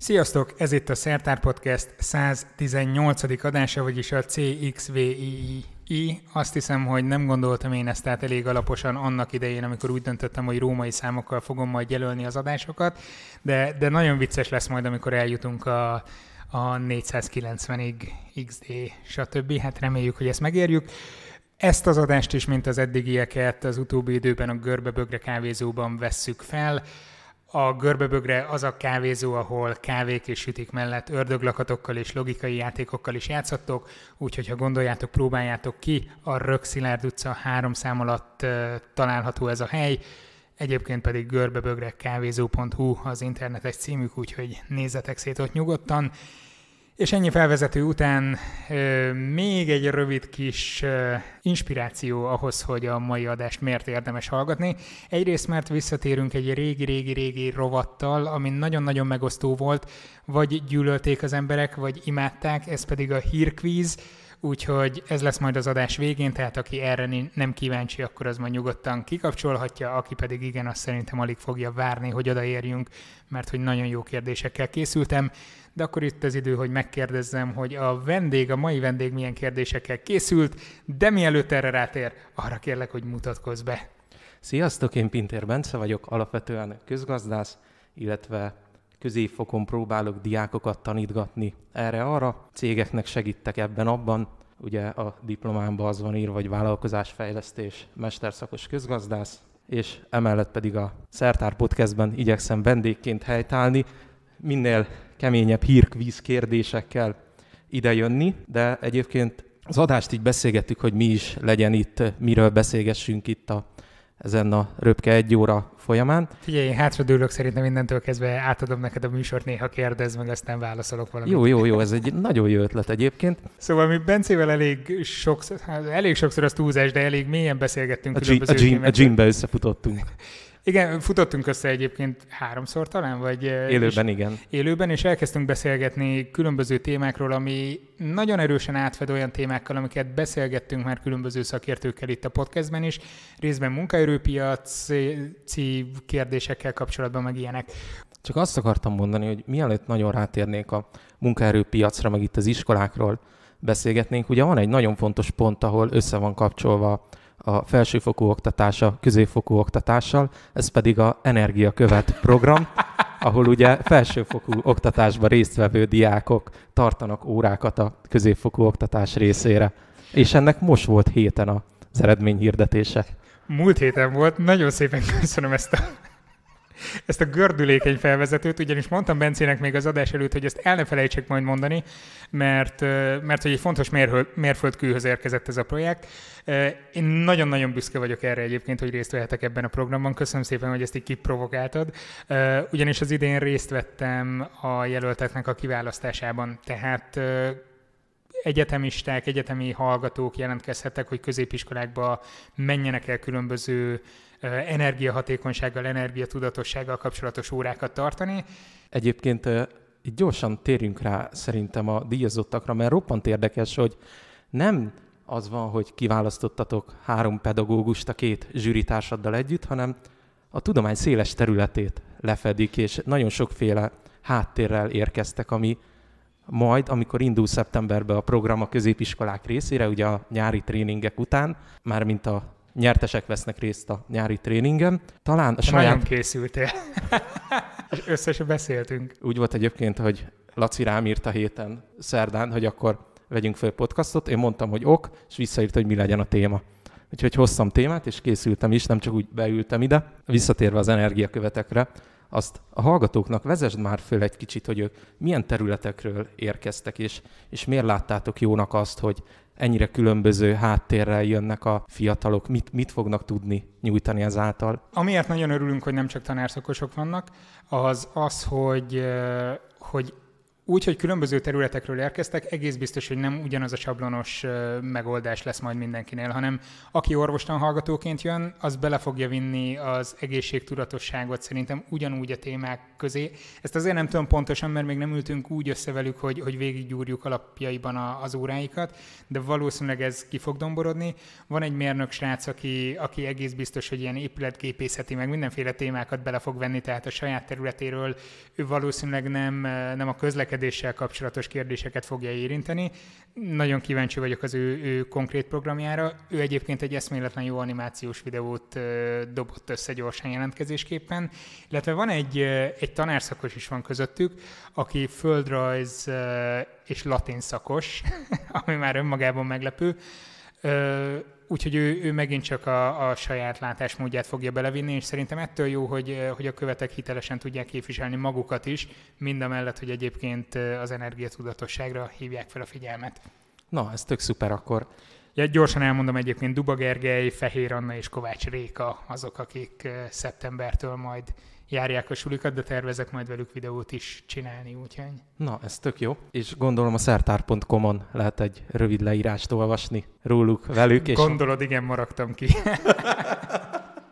Sziasztok! Ez itt a Szertár Podcast 118. adása, vagyis a CXVII. Azt hiszem, hogy nem gondoltam én ezt át elég alaposan annak idején, amikor úgy döntöttem, hogy római számokkal fogom majd jelölni az adásokat, de, de nagyon vicces lesz majd, amikor eljutunk a, a 490-ig, XD, stb. Hát reméljük, hogy ezt megérjük. Ezt az adást is, mint az eddigieket az utóbbi időben a Görbe-Bögre kávézóban vesszük fel a görbebögre az a kávézó, ahol kávék és sütik mellett ördöglakatokkal és logikai játékokkal is játszottok, úgyhogy ha gondoljátok, próbáljátok ki, a Rökszilárd utca három szám alatt található ez a hely, egyébként pedig görbebögre kávézó.hu az internetes címük, úgyhogy nézzetek szét ott nyugodtan. És ennyi felvezető után ö, még egy rövid kis ö, inspiráció ahhoz, hogy a mai adást miért érdemes hallgatni. Egyrészt, mert visszatérünk egy régi-régi-régi rovattal, ami nagyon-nagyon megosztó volt, vagy gyűlölték az emberek, vagy imádták, ez pedig a hírkvíz, úgyhogy ez lesz majd az adás végén, tehát aki erre nem kíváncsi, akkor az majd nyugodtan kikapcsolhatja, aki pedig igen, azt szerintem alig fogja várni, hogy odaérjünk, mert hogy nagyon jó kérdésekkel készültem de akkor itt az idő, hogy megkérdezzem, hogy a vendég, a mai vendég milyen kérdésekkel készült, de mielőtt erre rátér, arra kérlek, hogy mutatkozz be. Sziasztok, én Pintér Bence vagyok, alapvetően közgazdász, illetve középfokon próbálok diákokat tanítgatni erre-arra. Cégeknek segítek ebben abban, ugye a diplomámban az van írva, hogy vállalkozásfejlesztés, mesterszakos közgazdász, és emellett pedig a Szertár Podcastben igyekszem vendégként helytállni, minél keményebb hírkvíz kérdésekkel idejönni, de egyébként az adást így beszélgettük, hogy mi is legyen itt, miről beszélgessünk itt a, ezen a röpke egy óra folyamán. Figyelj, én hátradőlök szerintem innentől kezdve átadom neked a műsort, néha kérdez, meg aztán válaszolok valamit. Jó, jó, jó, ez egy nagyon jó ötlet egyébként. Szóval mi Bencével elég sokszor, hát elég sokszor az túlzás, de elég mélyen beszélgettünk. A, gym, a, gym, a gymbe összefutottunk. Igen, futottunk össze egyébként háromszor talán, vagy... Élőben, igen. Élőben, és elkezdtünk beszélgetni különböző témákról, ami nagyon erősen átfed olyan témákkal, amiket beszélgettünk már különböző szakértőkkel itt a podcastben is, részben munkaerőpiaci kérdésekkel kapcsolatban, meg ilyenek. Csak azt akartam mondani, hogy mielőtt nagyon rátérnék a munkaerőpiacra, meg itt az iskolákról beszélgetnénk, ugye van egy nagyon fontos pont, ahol össze van kapcsolva a felsőfokú oktatása középfokú oktatással, ez pedig a Energia Követ program, ahol ugye felsőfokú oktatásban résztvevő diákok tartanak órákat a középfokú oktatás részére. És ennek most volt héten az eredményhirdetése. Múlt héten volt, nagyon szépen köszönöm ezt a ezt a gördülékeny felvezetőt, ugyanis mondtam Bencének még az adás előtt, hogy ezt el ne felejtsék majd mondani, mert, mert hogy egy fontos mérhöl, mérföldkőhöz érkezett ez a projekt. Én nagyon-nagyon büszke vagyok erre egyébként, hogy részt vehetek ebben a programban. Köszönöm szépen, hogy ezt így kiprovokáltad. Ugyanis az idén részt vettem a jelölteknek a kiválasztásában, tehát egyetemisták, egyetemi hallgatók jelentkezhettek, hogy középiskolákba menjenek el különböző Eh, energiahatékonysággal, energiatudatossággal kapcsolatos órákat tartani. Egyébként eh, gyorsan térjünk rá szerintem a díjazottakra, mert roppant érdekes, hogy nem az van, hogy kiválasztottatok három pedagógust a két zsűritársaddal együtt, hanem a tudomány széles területét lefedik, és nagyon sokféle háttérrel érkeztek, ami majd, amikor indul szeptemberbe a program a középiskolák részére, ugye a nyári tréningek után, mármint a nyertesek vesznek részt a nyári tréningen. Talán a saját... Nagyon készültél. Összesen beszéltünk. Úgy volt egyébként, hogy Laci rám írt a héten szerdán, hogy akkor vegyünk fel podcastot. Én mondtam, hogy ok, és visszaírt, hogy mi legyen a téma. Úgyhogy hoztam témát, és készültem is, nem csak úgy beültem ide. Visszatérve az energiakövetekre, azt a hallgatóknak vezesd már föl egy kicsit, hogy ők milyen területekről érkeztek, és, és miért láttátok jónak azt, hogy ennyire különböző háttérrel jönnek a fiatalok, mit, mit fognak tudni nyújtani ezáltal? Amiért nagyon örülünk, hogy nem csak tanárszakosok vannak, az az, hogy, hogy úgy, hogy különböző területekről érkeztek, egész biztos, hogy nem ugyanaz a sablonos megoldás lesz majd mindenkinél, hanem aki orvostan hallgatóként jön, az bele fogja vinni az egészségtudatosságot szerintem ugyanúgy a témák közé. Ezt azért nem tudom pontosan, mert még nem ültünk úgy össze velük, hogy, hogy végiggyúrjuk alapjaiban a, az óráikat, de valószínűleg ez ki fog domborodni. Van egy mérnök srác, aki, aki egész biztos, hogy ilyen épületképészeti, meg mindenféle témákat bele fog venni, tehát a saját területéről ő valószínűleg nem, nem a közlekedés közlekedéssel kapcsolatos kérdéseket fogja érinteni. Nagyon kíváncsi vagyok az ő, ő konkrét programjára. Ő egyébként egy eszméletlen jó animációs videót dobott össze gyorsan jelentkezésképpen, illetve van egy, egy tanárszakos is van közöttük, aki földrajz és latin szakos, ami már önmagában meglepő úgyhogy ő, ő megint csak a, a saját látásmódját fogja belevinni, és szerintem ettől jó, hogy, eh, hogy a követek hitelesen tudják képviselni magukat is, mind a mellett, hogy egyébként eh, az energiatudatosságra hívják fel a figyelmet. Na, ez tök szuper akkor. Ja, gyorsan elmondom egyébként Duba Gergely, Fehér Anna és Kovács Réka azok, akik eh, szeptembertől majd járják a sulikat, de tervezek majd velük videót is csinálni, úgyhogy. Na, ez tök jó. És gondolom a szertár.com-on lehet egy rövid leírást olvasni róluk, velük. És... Gondolod, igen, maradtam ki.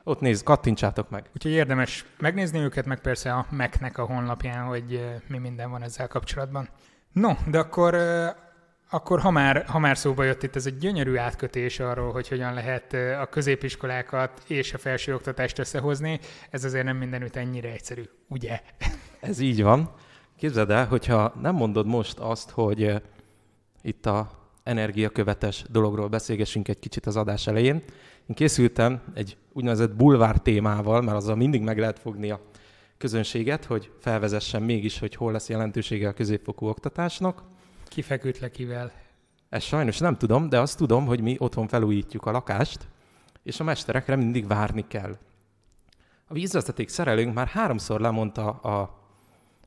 ott néz, kattintsátok meg. Úgyhogy érdemes megnézni őket, meg persze a Mac-nek a honlapján, hogy mi minden van ezzel kapcsolatban. No, de akkor akkor ha már, ha már szóba jött itt, ez egy gyönyörű átkötés arról, hogy hogyan lehet a középiskolákat és a felsőoktatást összehozni. Ez azért nem mindenütt ennyire egyszerű, ugye? Ez így van. Képzeld el, hogyha nem mondod most azt, hogy itt a energiakövetes dologról beszélgessünk egy kicsit az adás elején. Én készültem egy úgynevezett bulvár témával, mert azzal mindig meg lehet fogni a közönséget, hogy felvezessen mégis, hogy hol lesz jelentősége a középfokú oktatásnak. Kifekült le kivel? Ezt sajnos nem tudom, de azt tudom, hogy mi otthon felújítjuk a lakást, és a mesterekre mindig várni kell. A vízvezeték szerelőnk már háromszor lemondta a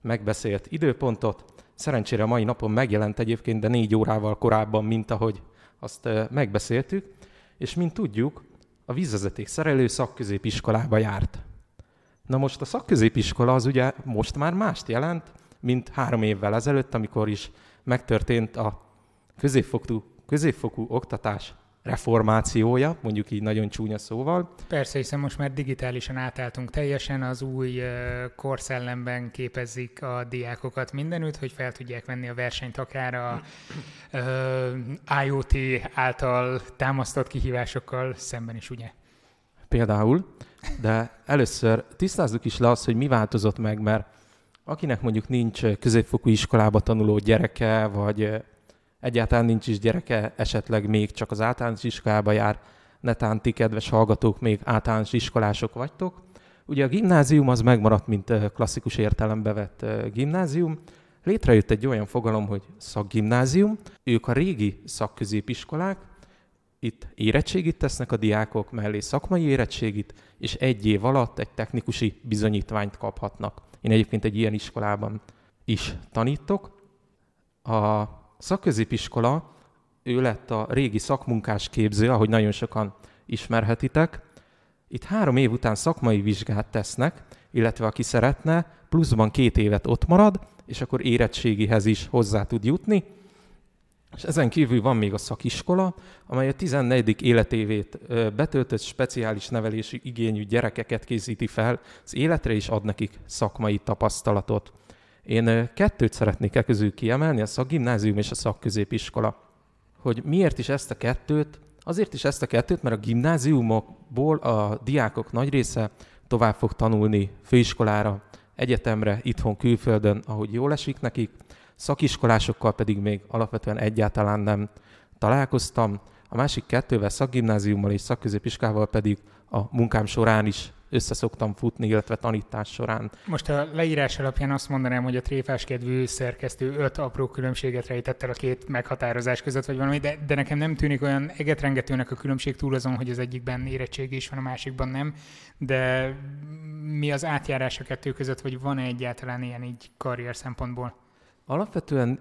megbeszélt időpontot. Szerencsére a mai napon megjelent egyébként, de négy órával korábban, mint ahogy azt megbeszéltük. És mint tudjuk, a vízvezeték szerelő szakközépiskolába járt. Na most a szakközépiskola az ugye most már mást jelent, mint három évvel ezelőtt, amikor is megtörtént a középfokú, középfokú oktatás reformációja, mondjuk így nagyon csúnya szóval. Persze, hiszen most már digitálisan átálltunk teljesen, az új korszellemben képezik a diákokat mindenütt, hogy fel tudják venni a versenyt akár a ö, IoT által támasztott kihívásokkal szemben is, ugye? Például, de először tisztázzuk is le azt, hogy mi változott meg, mert Akinek mondjuk nincs eh, középfokú iskolába tanuló gyereke, vagy eh, egyáltalán nincs is gyereke, esetleg még csak az általános iskolába jár, netán ti, kedves hallgatók, még általános iskolások vagytok. Ugye a gimnázium az megmaradt, mint eh, klasszikus értelembe vett gimnázium. Létrejött egy olyan fogalom, hogy szakgimnázium. Ők a régi szakközépiskolák, itt érettségit tesznek a diákok, mellé szakmai érettségit, és egy év alatt egy technikusi bizonyítványt kaphatnak. Én egyébként egy ilyen iskolában is tanítok. A szakközépiskola, ő lett a régi szakmunkás képző, ahogy nagyon sokan ismerhetitek. Itt három év után szakmai vizsgát tesznek, illetve aki szeretne, pluszban két évet ott marad, és akkor érettségihez is hozzá tud jutni. És ezen kívül van még a szakiskola, amely a 14. életévét betöltött speciális nevelési igényű gyerekeket készíti fel az életre, és ad nekik szakmai tapasztalatot. Én kettőt szeretnék e közül kiemelni, a szakgimnázium és a szakközépiskola. Hogy miért is ezt a kettőt? Azért is ezt a kettőt, mert a gimnáziumokból a diákok nagy része tovább fog tanulni főiskolára, egyetemre, itthon, külföldön, ahogy jól esik nekik, Szakiskolásokkal pedig még alapvetően egyáltalán nem találkoztam, a másik kettővel szakgimnáziummal és szakközépiskával pedig a munkám során is összeszoktam futni, illetve tanítás során. Most a leírás alapján azt mondanám, hogy a tréfás kedvű szerkesztő öt apró különbséget rejtett el a két meghatározás között, vagy valami, de, de nekem nem tűnik olyan egetrengetőnek a különbség túl azon, hogy az egyikben érettség is van, a másikban nem, de mi az átjárás a kettő között, vagy van-e egyáltalán ilyen így karrier szempontból? Alapvetően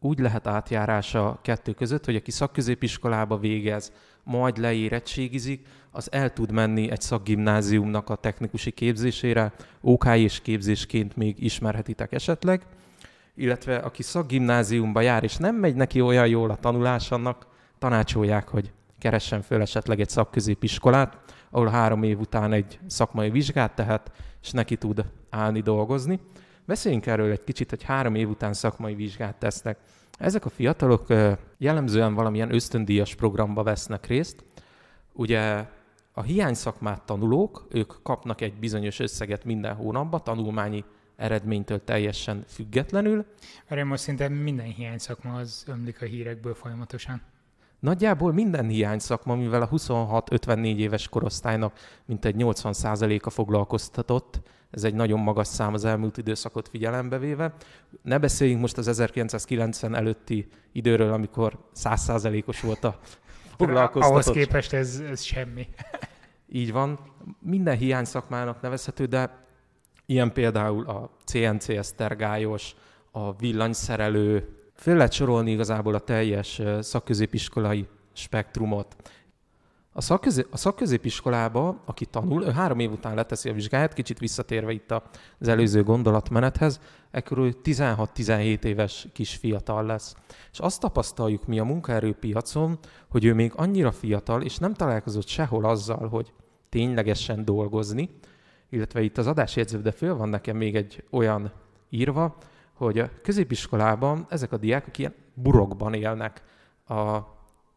úgy lehet átjárása a kettő között, hogy aki szakközépiskolába végez, majd leérettségizik, az el tud menni egy szakgimnáziumnak a technikusi képzésére, OK és képzésként még ismerhetitek esetleg, illetve aki szakgimnáziumba jár, és nem megy neki olyan jól a tanulás, annak tanácsolják, hogy keressen föl esetleg egy szakközépiskolát, ahol három év után egy szakmai vizsgát tehet, és neki tud állni dolgozni. Beszéljünk erről egy kicsit, hogy három év után szakmai vizsgát tesznek. Ezek a fiatalok jellemzően valamilyen ösztöndíjas programba vesznek részt. Ugye a hiány szakmát tanulók, ők kapnak egy bizonyos összeget minden hónapban, tanulmányi eredménytől teljesen függetlenül. Erre most szinte minden hiány szakma az ömlik a hírekből folyamatosan. Nagyjából minden hiány szakma, mivel a 26-54 éves korosztálynak mintegy 80%-a foglalkoztatott, ez egy nagyon magas szám az elmúlt időszakot figyelembe véve. Ne beszéljünk most az 1990 előtti időről, amikor százszázalékos volt a foglalkoztatott. Ahhoz képest ez, ez semmi. Így van. Minden hiány szakmának nevezhető, de ilyen például a CNC tergályos, a villanyszerelő, föl lehet sorolni igazából a teljes szakközépiskolai spektrumot. A, szakközé, a szakközépiskolába, aki tanul, ő három év után leteszi a vizsgáját, kicsit visszatérve itt az előző gondolatmenethez, ekkor 16-17 éves kis fiatal lesz. És azt tapasztaljuk mi a munkaerőpiacon, hogy ő még annyira fiatal, és nem találkozott sehol azzal, hogy ténylegesen dolgozni, illetve itt az adásjegyződe föl van nekem még egy olyan írva, hogy a középiskolában ezek a diákok ilyen burokban élnek. A,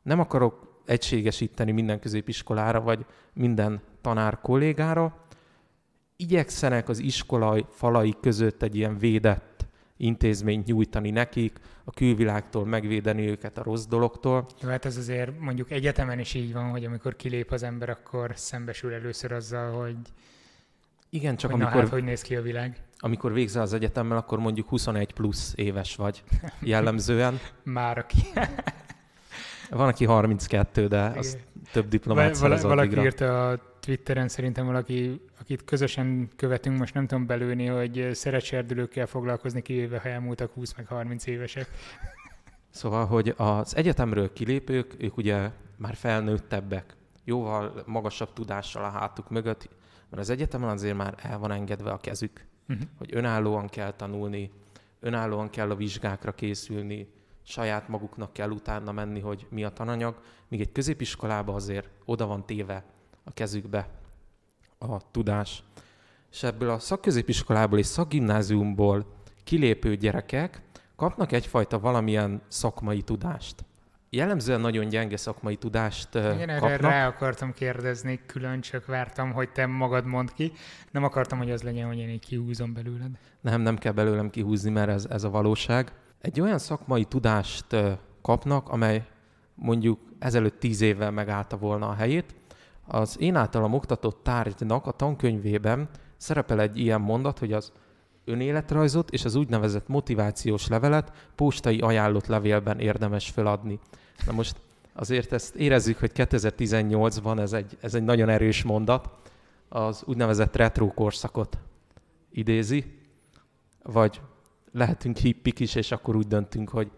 nem akarok egységesíteni minden középiskolára, vagy minden tanár kollégára. Igyekszenek az iskolai falai között egy ilyen védett intézményt nyújtani nekik, a külvilágtól megvédeni őket a rossz dologtól. Jó, hát ez azért mondjuk egyetemen is így van, hogy amikor kilép az ember, akkor szembesül először azzal, hogy igen, csak hogy amikor... hát, hogy néz ki a világ? Amikor végzel az egyetemmel, akkor mondjuk 21 plusz éves vagy jellemzően. Már aki. Van, aki 32, de Igen. az több diplomát Val- Valaki igra. írta a Twitteren, szerintem valaki, akit közösen követünk, most nem tudom belőni, hogy szeret serdülőkkel foglalkozni, kivéve ha elmúltak 20 meg 30 évesek. Szóval, hogy az egyetemről kilépők, ők ugye már felnőttebbek, jóval magasabb tudással a hátuk mögött, mert az egyetemen azért már el van engedve a kezük, uh-huh. hogy önállóan kell tanulni, önállóan kell a vizsgákra készülni, saját maguknak kell utána menni, hogy mi a tananyag, míg egy középiskolába azért oda van téve a kezükbe a tudás. És ebből a szakközépiskolából és szakgimnáziumból kilépő gyerekek kapnak egyfajta valamilyen szakmai tudást. Jellemzően nagyon gyenge szakmai tudást erre kapnak. rá akartam kérdezni, külön csak vártam, hogy te magad mond ki. Nem akartam, hogy az legyen, hogy én így kihúzom belőled. Nem, nem kell belőlem kihúzni, mert ez, ez a valóság egy olyan szakmai tudást kapnak, amely mondjuk ezelőtt tíz évvel megállta volna a helyét. Az én általam oktatott tárgynak a tankönyvében szerepel egy ilyen mondat, hogy az önéletrajzot és az úgynevezett motivációs levelet postai ajánlott levélben érdemes feladni. Na most azért ezt érezzük, hogy 2018-ban ez egy, ez egy nagyon erős mondat, az úgynevezett retro korszakot idézi, vagy lehetünk hippik is, és akkor úgy döntünk, hogy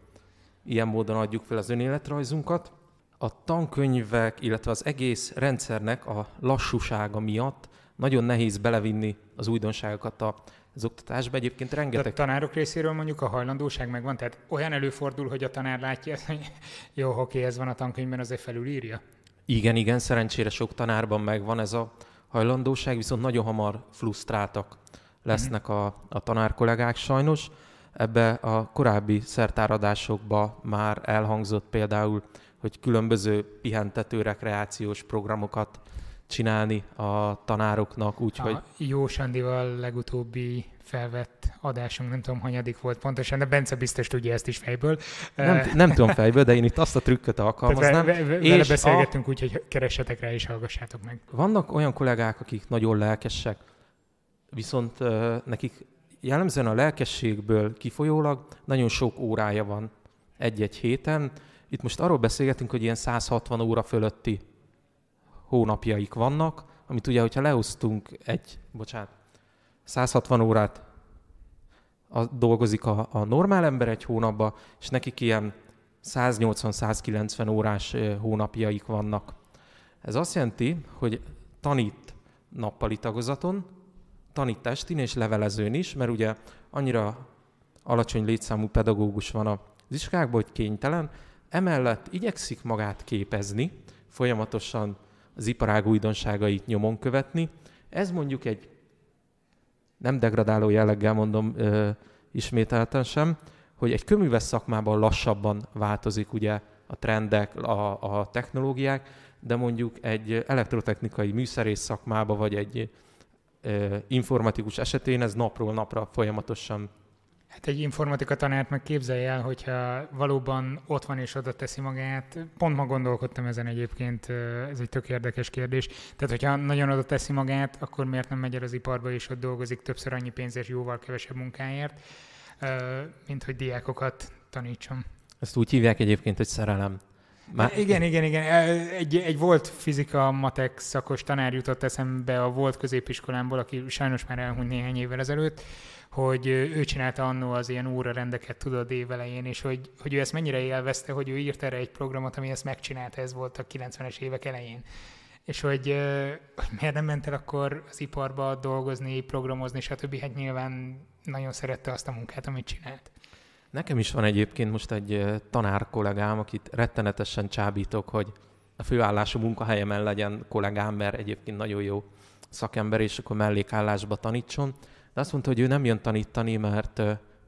ilyen módon adjuk fel az önéletrajzunkat. A tankönyvek, illetve az egész rendszernek a lassúsága miatt nagyon nehéz belevinni az újdonságokat a az oktatásban Egyébként rengeteg... De a tanárok részéről mondjuk a hajlandóság megvan, tehát olyan előfordul, hogy a tanár látja, hogy jó, oké, ez van a tankönyvben, azért felülírja. Igen, igen, szerencsére sok tanárban megvan ez a hajlandóság, viszont nagyon hamar frusztráltak lesznek mhm. a, a tanárkollegák sajnos. Ebbe a korábbi szertáradásokba már elhangzott például, hogy különböző pihentető rekreációs programokat csinálni a tanároknak, úgyhogy... A Jó Sandival legutóbbi felvett adásunk, nem tudom, hanyadik volt pontosan, de Bence biztos tudja ezt is fejből. Nem, eh, nem tudom fejből, de én itt azt a trükköt alkalmaznám. Ve, ve, vele beszélgettünk a... úgy, hogy keressetek rá és hallgassátok meg. Vannak olyan kollégák, akik nagyon lelkesek, viszont uh, nekik jellemzően a lelkességből kifolyólag nagyon sok órája van egy-egy héten. Itt most arról beszélgetünk, hogy ilyen 160 óra fölötti hónapjaik vannak, amit ugye, hogyha leosztunk egy, bocsánat, 160 órát a, dolgozik a, a normál ember egy hónapba, és nekik ilyen 180-190 órás hónapjaik vannak. Ez azt jelenti, hogy tanít nappali tagozaton, tanítástin és levelezőn is, mert ugye annyira alacsony létszámú pedagógus van az iskákban, hogy kénytelen, emellett igyekszik magát képezni, folyamatosan az iparág újdonságait nyomon követni. Ez mondjuk egy, nem degradáló jelleggel mondom ö, ismételten sem, hogy egy köműves szakmában lassabban változik ugye a trendek, a, a technológiák, de mondjuk egy elektrotechnikai műszerész szakmába, vagy egy informatikus esetén ez napról napra folyamatosan Hát egy informatika tanárt meg képzelj el, hogyha valóban ott van és oda teszi magát. Pont ma gondolkodtam ezen egyébként, ez egy tök érdekes kérdés. Tehát, hogyha nagyon oda teszi magát, akkor miért nem megy el az iparba és ott dolgozik többször annyi pénzért, jóval kevesebb munkáért, mint hogy diákokat tanítson. Ezt úgy hívják egyébként, hogy szerelem. Már... Igen, igen, igen. Egy, egy volt fizika-matek szakos tanár jutott eszembe a volt középiskolámból, aki sajnos már elhunyt néhány évvel ezelőtt, hogy ő csinálta annó az ilyen óra rendeket tudod évelején, és hogy, hogy ő ezt mennyire élvezte, hogy ő írt erre egy programot, ami ezt megcsinálta, ez volt a 90-es évek elején. És hogy, hogy miért nem ment el akkor az iparba dolgozni, programozni, stb. Hát nyilván nagyon szerette azt a munkát, amit csinált. Nekem is van egyébként most egy tanár kollégám, akit rettenetesen csábítok, hogy a főállású munkahelyemen legyen kollégám, mert egyébként nagyon jó szakember, és akkor mellékállásba tanítson. De azt mondta, hogy ő nem jön tanítani, mert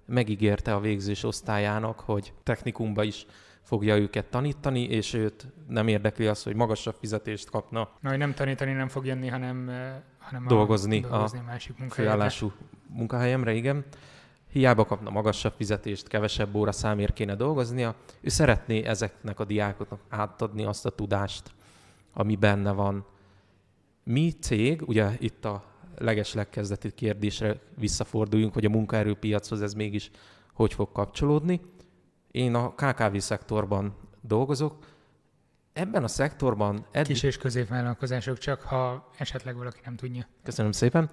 megígérte a végzős osztályának, hogy technikumba is fogja őket tanítani, és őt nem érdekli az, hogy magasabb fizetést kapna. Na, hogy nem tanítani nem fog jönni, hanem, hanem dolgozni, a, dolgozni a másik munkahelyemre. főállású munkahelyemre, igen hiába kapna magasabb fizetést, kevesebb óra számért kéne dolgoznia, ő szeretné ezeknek a diákoknak átadni azt a tudást, ami benne van. Mi cég, ugye itt a legeslegkezdeti kérdésre visszaforduljunk, hogy a munkaerőpiachoz ez mégis hogy fog kapcsolódni. Én a KKV szektorban dolgozok, ebben a szektorban... Eddig... Kis és középvállalkozások, csak ha esetleg valaki nem tudja. Köszönöm szépen.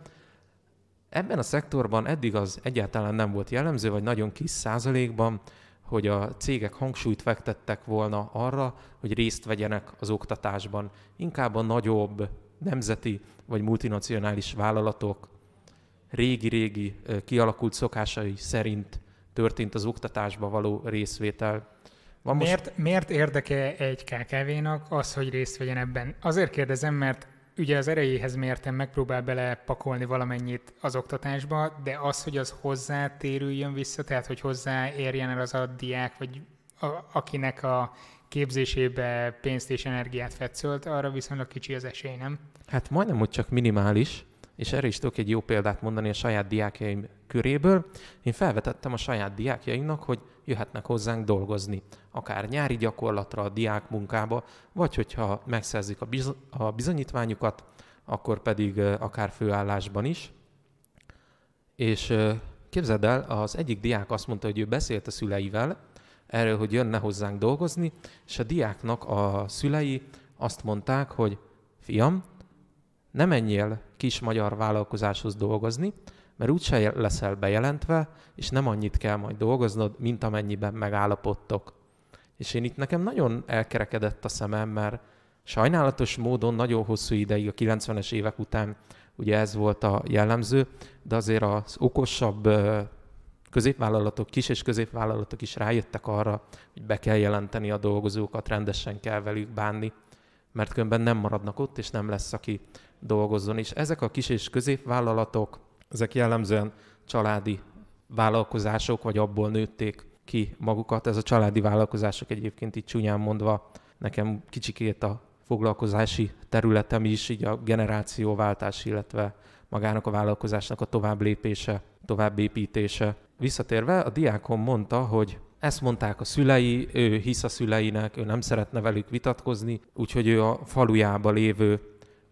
Ebben a szektorban eddig az egyáltalán nem volt jellemző, vagy nagyon kis százalékban, hogy a cégek hangsúlyt fektettek volna arra, hogy részt vegyenek az oktatásban. Inkább a nagyobb nemzeti vagy multinacionális vállalatok régi-régi kialakult szokásai szerint történt az oktatásba való részvétel. Van most... miért, miért érdeke egy KKV-nak az, hogy részt vegyen ebben? Azért kérdezem, mert ugye az erejéhez mérten megpróbál belepakolni valamennyit az oktatásba, de az, hogy az hozzá térüljön vissza, tehát hogy érjen el az a diák, vagy a, akinek a képzésébe pénzt és energiát fetszölt, arra viszonylag kicsi az esély, nem? Hát majdnem, hogy csak minimális, és erre is tudok egy jó példát mondani a saját diákjaim köréből. Én felvetettem a saját diákjaimnak, hogy jöhetnek hozzánk dolgozni, akár nyári gyakorlatra, diák munkába, vagy hogyha megszerzik a, biz- a bizonyítványukat, akkor pedig akár főállásban is. És képzeld el, az egyik diák azt mondta, hogy ő beszélt a szüleivel erről, hogy jönne hozzánk dolgozni, és a diáknak a szülei azt mondták, hogy fiam, ne menjél kis magyar vállalkozáshoz dolgozni, mert úgyse leszel bejelentve, és nem annyit kell majd dolgoznod, mint amennyiben megállapodtok. És én itt nekem nagyon elkerekedett a szemem, mert sajnálatos módon nagyon hosszú ideig, a 90-es évek után ugye ez volt a jellemző, de azért az okosabb középvállalatok, kis és középvállalatok is rájöttek arra, hogy be kell jelenteni a dolgozókat, rendesen kell velük bánni, mert különben nem maradnak ott, és nem lesz, aki dolgozzon. És ezek a kis és középvállalatok, ezek jellemzően családi vállalkozások, vagy abból nőtték ki magukat. Ez a családi vállalkozások egyébként így csúnyán mondva nekem kicsikét a foglalkozási területem is, így a generációváltás, illetve magának a vállalkozásnak a tovább lépése, tovább építése. Visszatérve, a diákom mondta, hogy ezt mondták a szülei, ő hisz a szüleinek, ő nem szeretne velük vitatkozni, úgyhogy ő a falujába lévő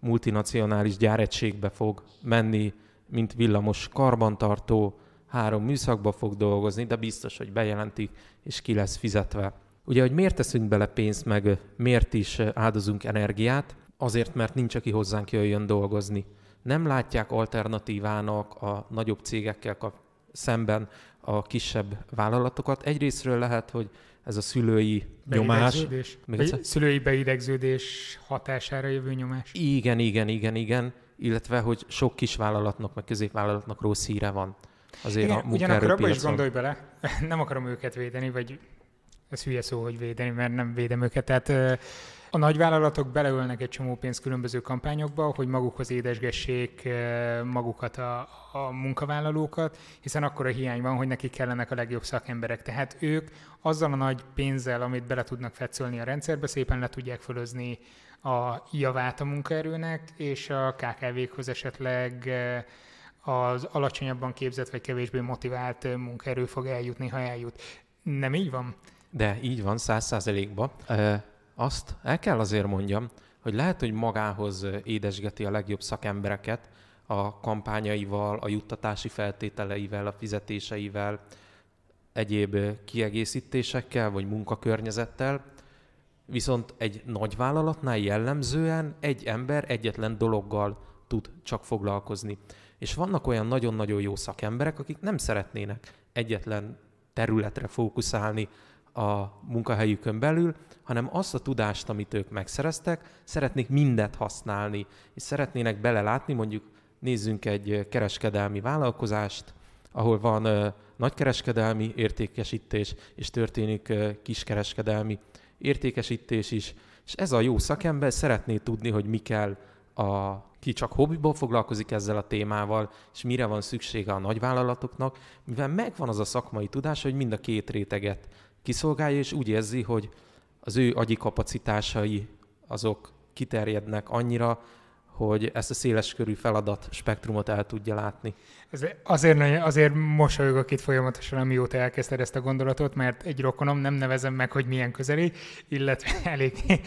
multinacionális gyáretségbe fog menni mint villamos karbantartó, három műszakba fog dolgozni, de biztos, hogy bejelentik, és ki lesz fizetve. Ugye, hogy miért teszünk bele pénzt, meg miért is áldozunk energiát? Azért, mert nincs, aki hozzánk jöjjön dolgozni. Nem látják alternatívának a nagyobb cégekkel kap- szemben a kisebb vállalatokat. Egyrésztről lehet, hogy ez a szülői nyomás. Beidegződés. szülői beidegződés hatására jövő nyomás. Igen, igen, igen, igen illetve hogy sok kisvállalatnak, meg középvállalatnak rossz híre van azért Igen, a Ugyanakkor abban is gondolj bele, nem akarom őket védeni, vagy ez hülye szó, hogy védeni, mert nem védem őket. Tehát a nagyvállalatok beleölnek egy csomó pénzt különböző kampányokba, hogy magukhoz édesgessék magukat a, a munkavállalókat, hiszen akkor a hiány van, hogy nekik kellenek a legjobb szakemberek. Tehát ők azzal a nagy pénzzel, amit bele tudnak fetszölni a rendszerbe, szépen le tudják fölözni a javát a munkaerőnek, és a KKV-khoz esetleg eh, az alacsonyabban képzett vagy kevésbé motivált munkaerő fog eljutni, ha eljut. Nem így van? De így van, száz százalékban. Eh, azt el kell azért mondjam, hogy lehet, hogy magához édesgeti a legjobb szakembereket a kampányaival, a juttatási feltételeivel, a fizetéseivel, egyéb kiegészítésekkel vagy munkakörnyezettel, Viszont egy nagy vállalatnál jellemzően egy ember egyetlen dologgal tud csak foglalkozni. És vannak olyan nagyon-nagyon jó szakemberek, akik nem szeretnének egyetlen területre fókuszálni a munkahelyükön belül, hanem azt a tudást, amit ők megszereztek, szeretnék mindet használni, és szeretnének belelátni, mondjuk nézzünk egy kereskedelmi vállalkozást, ahol van nagykereskedelmi értékesítés, és történik kiskereskedelmi értékesítés is, és ez a jó szakember szeretné tudni, hogy mi kell a ki csak hobbiból foglalkozik ezzel a témával, és mire van szüksége a nagyvállalatoknak, mivel megvan az a szakmai tudás, hogy mind a két réteget kiszolgálja, és úgy érzi, hogy az ő agyi kapacitásai azok kiterjednek annyira, hogy ezt a széles körű feladat spektrumot el tudja látni. Ez azért, azért mosolyogok itt folyamatosan, amióta elkezdted ezt a gondolatot, mert egy rokonom, nem nevezem meg, hogy milyen közeli, illetve, elég,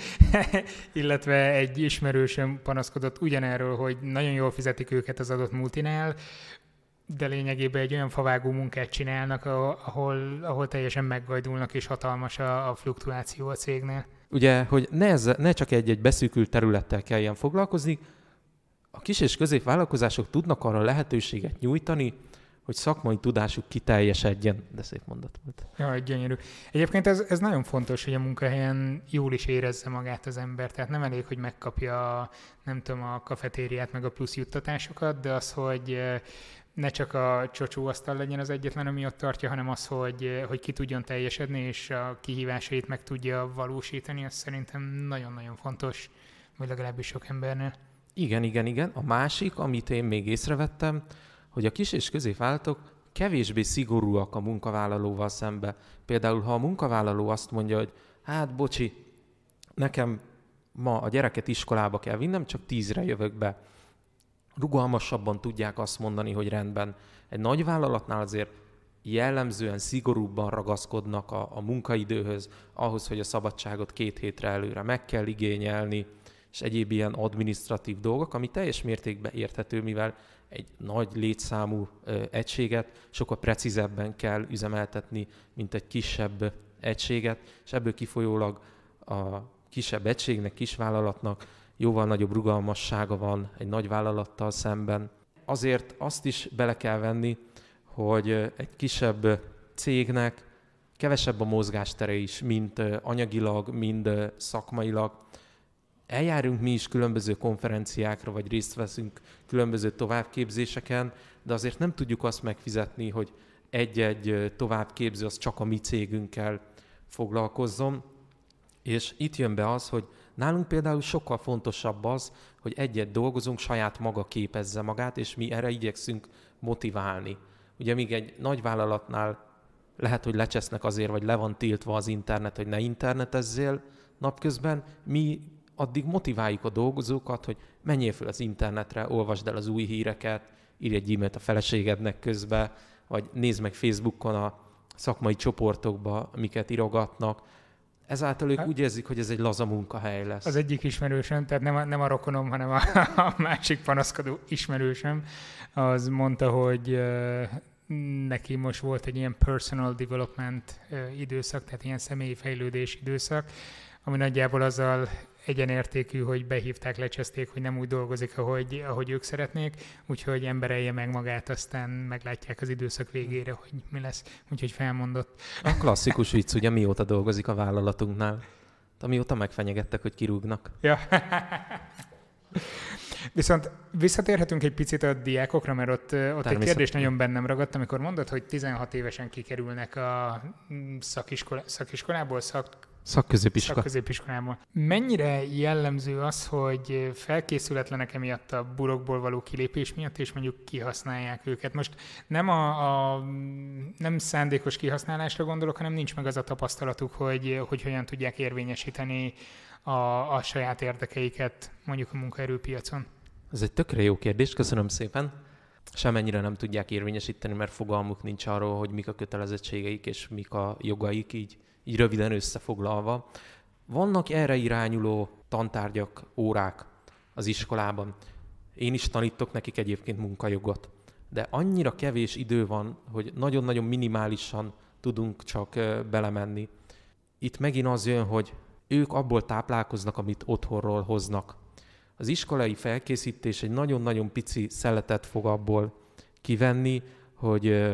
illetve egy ismerősöm panaszkodott ugyanerről, hogy nagyon jól fizetik őket az adott multinál, de lényegében egy olyan favágó munkát csinálnak, ahol, ahol teljesen meggajdulnak, és hatalmas a, a fluktuáció a cégnél. Ugye, hogy ne, ez, ne csak egy-egy beszűkült területtel kelljen foglalkozni, a kis és középvállalkozások tudnak arra lehetőséget nyújtani, hogy szakmai tudásuk kiteljesedjen. De szép mondat volt. Ja, gyönyörű. Egyébként ez, ez nagyon fontos, hogy a munkahelyen jól is érezze magát az ember. Tehát nem elég, hogy megkapja, nem tudom, a kafetériát, meg a plusz juttatásokat, de az, hogy eh, ne csak a csocsóasztal legyen az egyetlen, ami ott tartja, hanem az, hogy, eh, hogy ki tudjon teljesedni, és a kihívásait meg tudja valósítani, az szerintem nagyon-nagyon fontos, vagy legalábbis sok embernél. Igen, igen, igen. A másik, amit én még észrevettem, hogy a kis és középvállalatok kevésbé szigorúak a munkavállalóval szembe. Például, ha a munkavállaló azt mondja, hogy hát bocsi, nekem ma a gyereket iskolába kell vinnem, csak tízre jövök be. Rugalmasabban tudják azt mondani, hogy rendben. Egy nagy vállalatnál azért jellemzően szigorúbban ragaszkodnak a, a munkaidőhöz, ahhoz, hogy a szabadságot két hétre előre meg kell igényelni, és egyéb ilyen administratív dolgok, ami teljes mértékben érthető, mivel egy nagy létszámú egységet sokkal precízebben kell üzemeltetni, mint egy kisebb egységet, és ebből kifolyólag a kisebb egységnek, kisvállalatnak jóval nagyobb rugalmassága van egy nagy vállalattal szemben. Azért azt is bele kell venni, hogy egy kisebb cégnek kevesebb a mozgástere is, mint anyagilag, mind szakmailag, eljárunk mi is különböző konferenciákra, vagy részt veszünk különböző továbbképzéseken, de azért nem tudjuk azt megfizetni, hogy egy-egy továbbképző az csak a mi cégünkkel foglalkozzon. És itt jön be az, hogy nálunk például sokkal fontosabb az, hogy egyet dolgozunk, saját maga képezze magát, és mi erre igyekszünk motiválni. Ugye még egy nagy vállalatnál lehet, hogy lecsesznek azért, vagy le van tiltva az internet, hogy ne internetezzél napközben, mi addig motiváljuk a dolgozókat, hogy menjél fel az internetre, olvasd el az új híreket, írj egy e-mailt a feleségednek közbe, vagy nézd meg Facebookon a szakmai csoportokba, amiket irogatnak. Ezáltal ők hát, úgy érzik, hogy ez egy laza munkahely lesz. Az egyik ismerősöm, tehát nem a, nem a rokonom, hanem a, a másik panaszkodó ismerősöm, az mondta, hogy neki most volt egy ilyen personal development időszak, tehát ilyen személyi fejlődés időszak, ami nagyjából azzal egyenértékű, hogy behívták, lecseszték, hogy nem úgy dolgozik, ahogy, ahogy ők szeretnék, úgyhogy emberelje meg magát, aztán meglátják az időszak végére, hogy mi lesz, úgyhogy felmondott. A klasszikus vicc, ugye mióta dolgozik a vállalatunknál? Amióta megfenyegettek, hogy kirúgnak. Ja. Viszont visszatérhetünk egy picit a diákokra, mert ott, ott egy kérdés nagyon bennem ragadt, amikor mondod, hogy 16 évesen kikerülnek a mm, szakiskola, szakiskolából, szak, Szakközépiskolában. Szakközépiskolában. Mennyire jellemző az, hogy felkészületlenek emiatt a burokból való kilépés miatt, és mondjuk kihasználják őket? Most nem, a, a, nem szándékos kihasználásra gondolok, hanem nincs meg az a tapasztalatuk, hogy, hogy hogyan tudják érvényesíteni a, a saját érdekeiket mondjuk a munkaerőpiacon. Ez egy tökre jó kérdés, köszönöm szépen semennyire nem tudják érvényesíteni, mert fogalmuk nincs arról, hogy mik a kötelezettségeik és mik a jogaik, így így röviden összefoglalva. Vannak erre irányuló tantárgyak, órák az iskolában. Én is tanítok nekik egyébként munkajogot. De annyira kevés idő van, hogy nagyon-nagyon minimálisan tudunk csak belemenni. Itt megint az jön, hogy ők abból táplálkoznak, amit otthonról hoznak. Az iskolai felkészítés egy nagyon-nagyon pici szeletet fog abból kivenni, hogy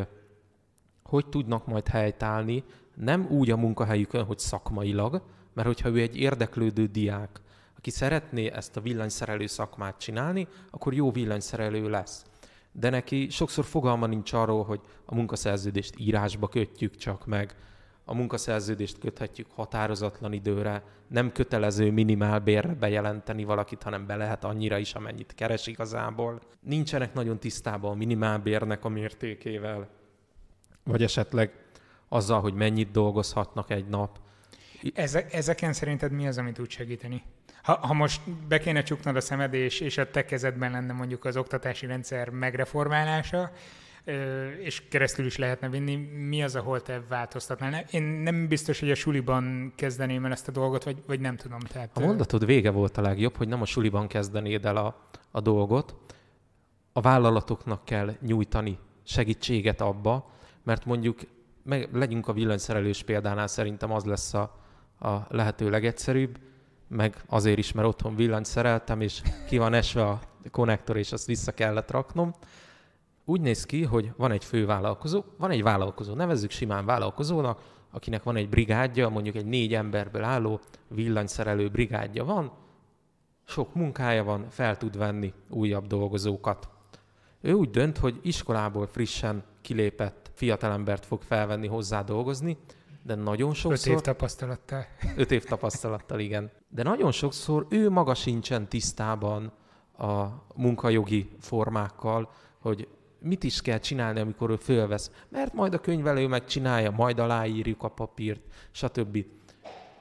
hogy tudnak majd helytállni, nem úgy a munkahelyükön, hogy szakmailag, mert hogyha ő egy érdeklődő diák, aki szeretné ezt a villanyszerelő szakmát csinálni, akkor jó villanyszerelő lesz. De neki sokszor fogalma nincs arról, hogy a munkaszerződést írásba kötjük csak meg, a munkaszerződést köthetjük határozatlan időre, nem kötelező minimálbérre bejelenteni valakit, hanem be lehet annyira is, amennyit keres igazából. Nincsenek nagyon tisztában a minimálbérnek a mértékével, vagy esetleg azzal, hogy mennyit dolgozhatnak egy nap. Ezek, ezeken szerinted mi az, amit tud segíteni? Ha, ha most be kéne csuknod a szemed, és, és a te kezedben lenne mondjuk az oktatási rendszer megreformálása, és keresztül is lehetne vinni, mi az, ahol te változtatnál? Én nem biztos, hogy a suliban kezdeném el ezt a dolgot, vagy, vagy nem tudom. Tehát... A mondatod vége volt a legjobb, hogy nem a suliban kezdenéd el a, a dolgot. A vállalatoknak kell nyújtani segítséget abba, mert mondjuk meg legyünk a villanyszerelés példánál, szerintem az lesz a, a lehető legegyszerűbb, meg azért is, mert otthon villanyt szereltem, és ki van esve a konnektor, és azt vissza kellett raknom. Úgy néz ki, hogy van egy fővállalkozó, van egy vállalkozó, nevezzük simán vállalkozónak, akinek van egy brigádja, mondjuk egy négy emberből álló villanyszerelő brigádja van, sok munkája van, fel tud venni újabb dolgozókat. Ő úgy dönt, hogy iskolából frissen kilépett fiatalembert fog felvenni hozzá dolgozni, de nagyon sokszor... Öt év tapasztalattal. Öt év tapasztalattal, igen. De nagyon sokszor ő maga sincsen tisztában a munkajogi formákkal, hogy mit is kell csinálni, amikor ő fölvesz. Mert majd a könyvelő megcsinálja, majd aláírjuk a papírt, stb.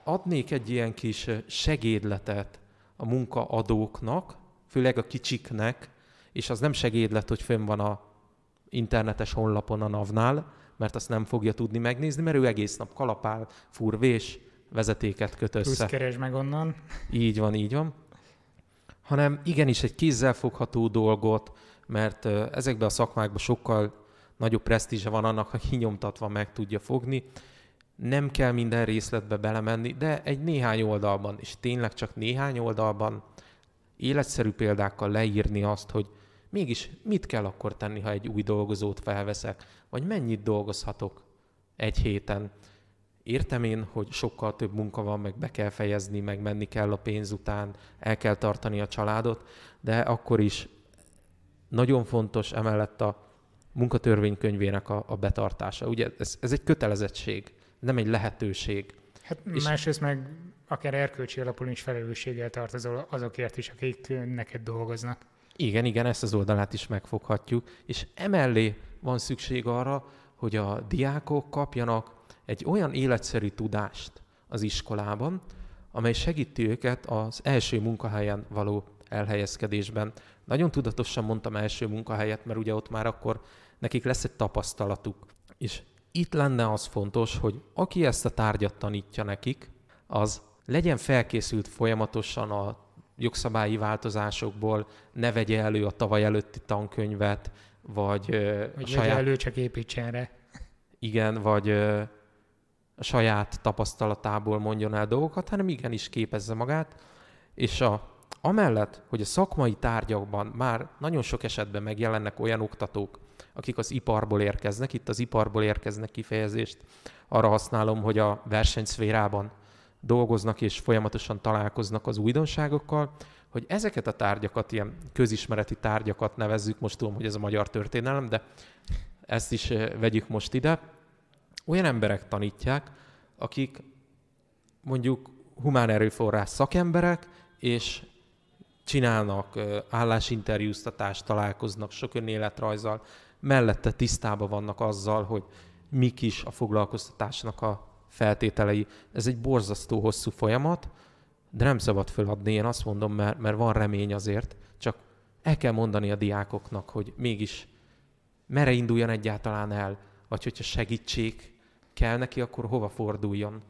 Adnék egy ilyen kis segédletet a munkaadóknak, főleg a kicsiknek, és az nem segédlet, hogy fönn van a internetes honlapon a NAV-nál, mert azt nem fogja tudni megnézni, mert ő egész nap kalapál, furvés, vezetéket köt össze. Plusz meg onnan. Így van, így van. Hanem igenis egy kézzelfogható dolgot, mert ezekben a szakmákban sokkal nagyobb presztízse van annak, aki nyomtatva meg tudja fogni. Nem kell minden részletbe belemenni, de egy néhány oldalban, és tényleg csak néhány oldalban életszerű példákkal leírni azt, hogy Mégis mit kell akkor tenni, ha egy új dolgozót felveszek? Vagy mennyit dolgozhatok egy héten? Értem én, hogy sokkal több munka van, meg be kell fejezni, meg menni kell a pénz után, el kell tartani a családot, de akkor is nagyon fontos emellett a munkatörvénykönyvének a, a betartása. Ugye ez, ez egy kötelezettség, nem egy lehetőség. Hát és másrészt meg akár erkölcsi alapul is felelősséggel tartozol azokért is, akik neked dolgoznak. Igen, igen, ezt az oldalát is megfoghatjuk, és emellé van szükség arra, hogy a diákok kapjanak egy olyan életszerű tudást az iskolában, amely segíti őket az első munkahelyen való elhelyezkedésben. Nagyon tudatosan mondtam első munkahelyet, mert ugye ott már akkor nekik lesz egy tapasztalatuk. És itt lenne az fontos, hogy aki ezt a tárgyat tanítja nekik, az legyen felkészült folyamatosan a jogszabályi változásokból ne vegye elő a tavaly előtti tankönyvet, vagy hogy a saját... elő, csak építsen rá. Igen, vagy a saját tapasztalatából mondjon el dolgokat, hanem igenis képezze magát, és a, amellett, hogy a szakmai tárgyakban már nagyon sok esetben megjelennek olyan oktatók, akik az iparból érkeznek, itt az iparból érkeznek kifejezést, arra használom, hogy a versenyszférában dolgoznak és folyamatosan találkoznak az újdonságokkal, hogy ezeket a tárgyakat, ilyen közismereti tárgyakat nevezzük, most tudom, hogy ez a magyar történelem, de ezt is vegyük most ide, olyan emberek tanítják, akik mondjuk humán erőforrás szakemberek, és csinálnak állásinterjúztatást, találkoznak sok önéletrajzzal, mellette tisztában vannak azzal, hogy mik is a foglalkoztatásnak a feltételei. Ez egy borzasztó hosszú folyamat, de nem szabad föladni, én azt mondom, mert, mert van remény azért, csak el kell mondani a diákoknak, hogy mégis merre induljon egyáltalán el, vagy hogyha segítség kell neki, akkor hova forduljon.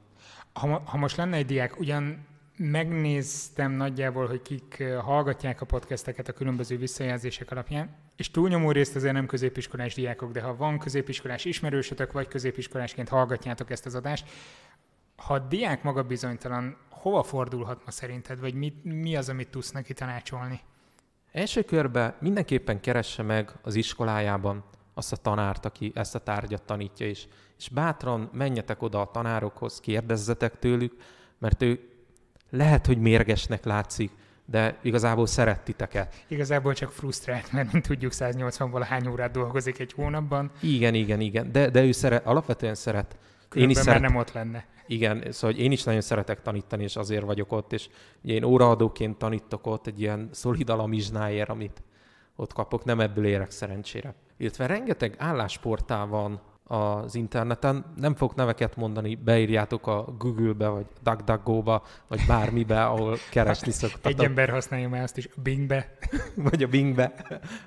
Ha, ha most lenne egy diák, ugyan megnéztem nagyjából, hogy kik eh, hallgatják a podcasteket a különböző visszajelzések alapján, és túlnyomó részt azért nem középiskolás diákok, de ha van középiskolás ismerősötök, vagy középiskolásként hallgatjátok ezt az adást, ha a diák maga bizonytalan, hova fordulhat ma szerinted, vagy mi, mi az, amit tudsz neki tanácsolni? Első körben mindenképpen keresse meg az iskolájában azt a tanárt, aki ezt a tárgyat tanítja is, és bátran menjetek oda a tanárokhoz, kérdezzetek tőlük, mert ő lehet, hogy mérgesnek látszik, de igazából szerettiteket. Igazából csak frusztrált, mert mint tudjuk, 180 hány órát dolgozik egy hónapban. Igen, igen, igen, de, de ő szeret, alapvetően szeret. Különben én is szeret... nem ott lenne. Igen, szóval én is nagyon szeretek tanítani, és azért vagyok ott, és ugye én óraadóként tanítok ott egy ilyen szolid alamizsnáért, amit ott kapok, nem ebből érek szerencsére. Illetve rengeteg állásportál van az interneten. Nem fogok neveket mondani, beírjátok a Google-be, vagy DuckDuckGo-ba, vagy bármibe, ahol keresni szoktatok. Egy ember használja már azt is, be vagy a Bing-be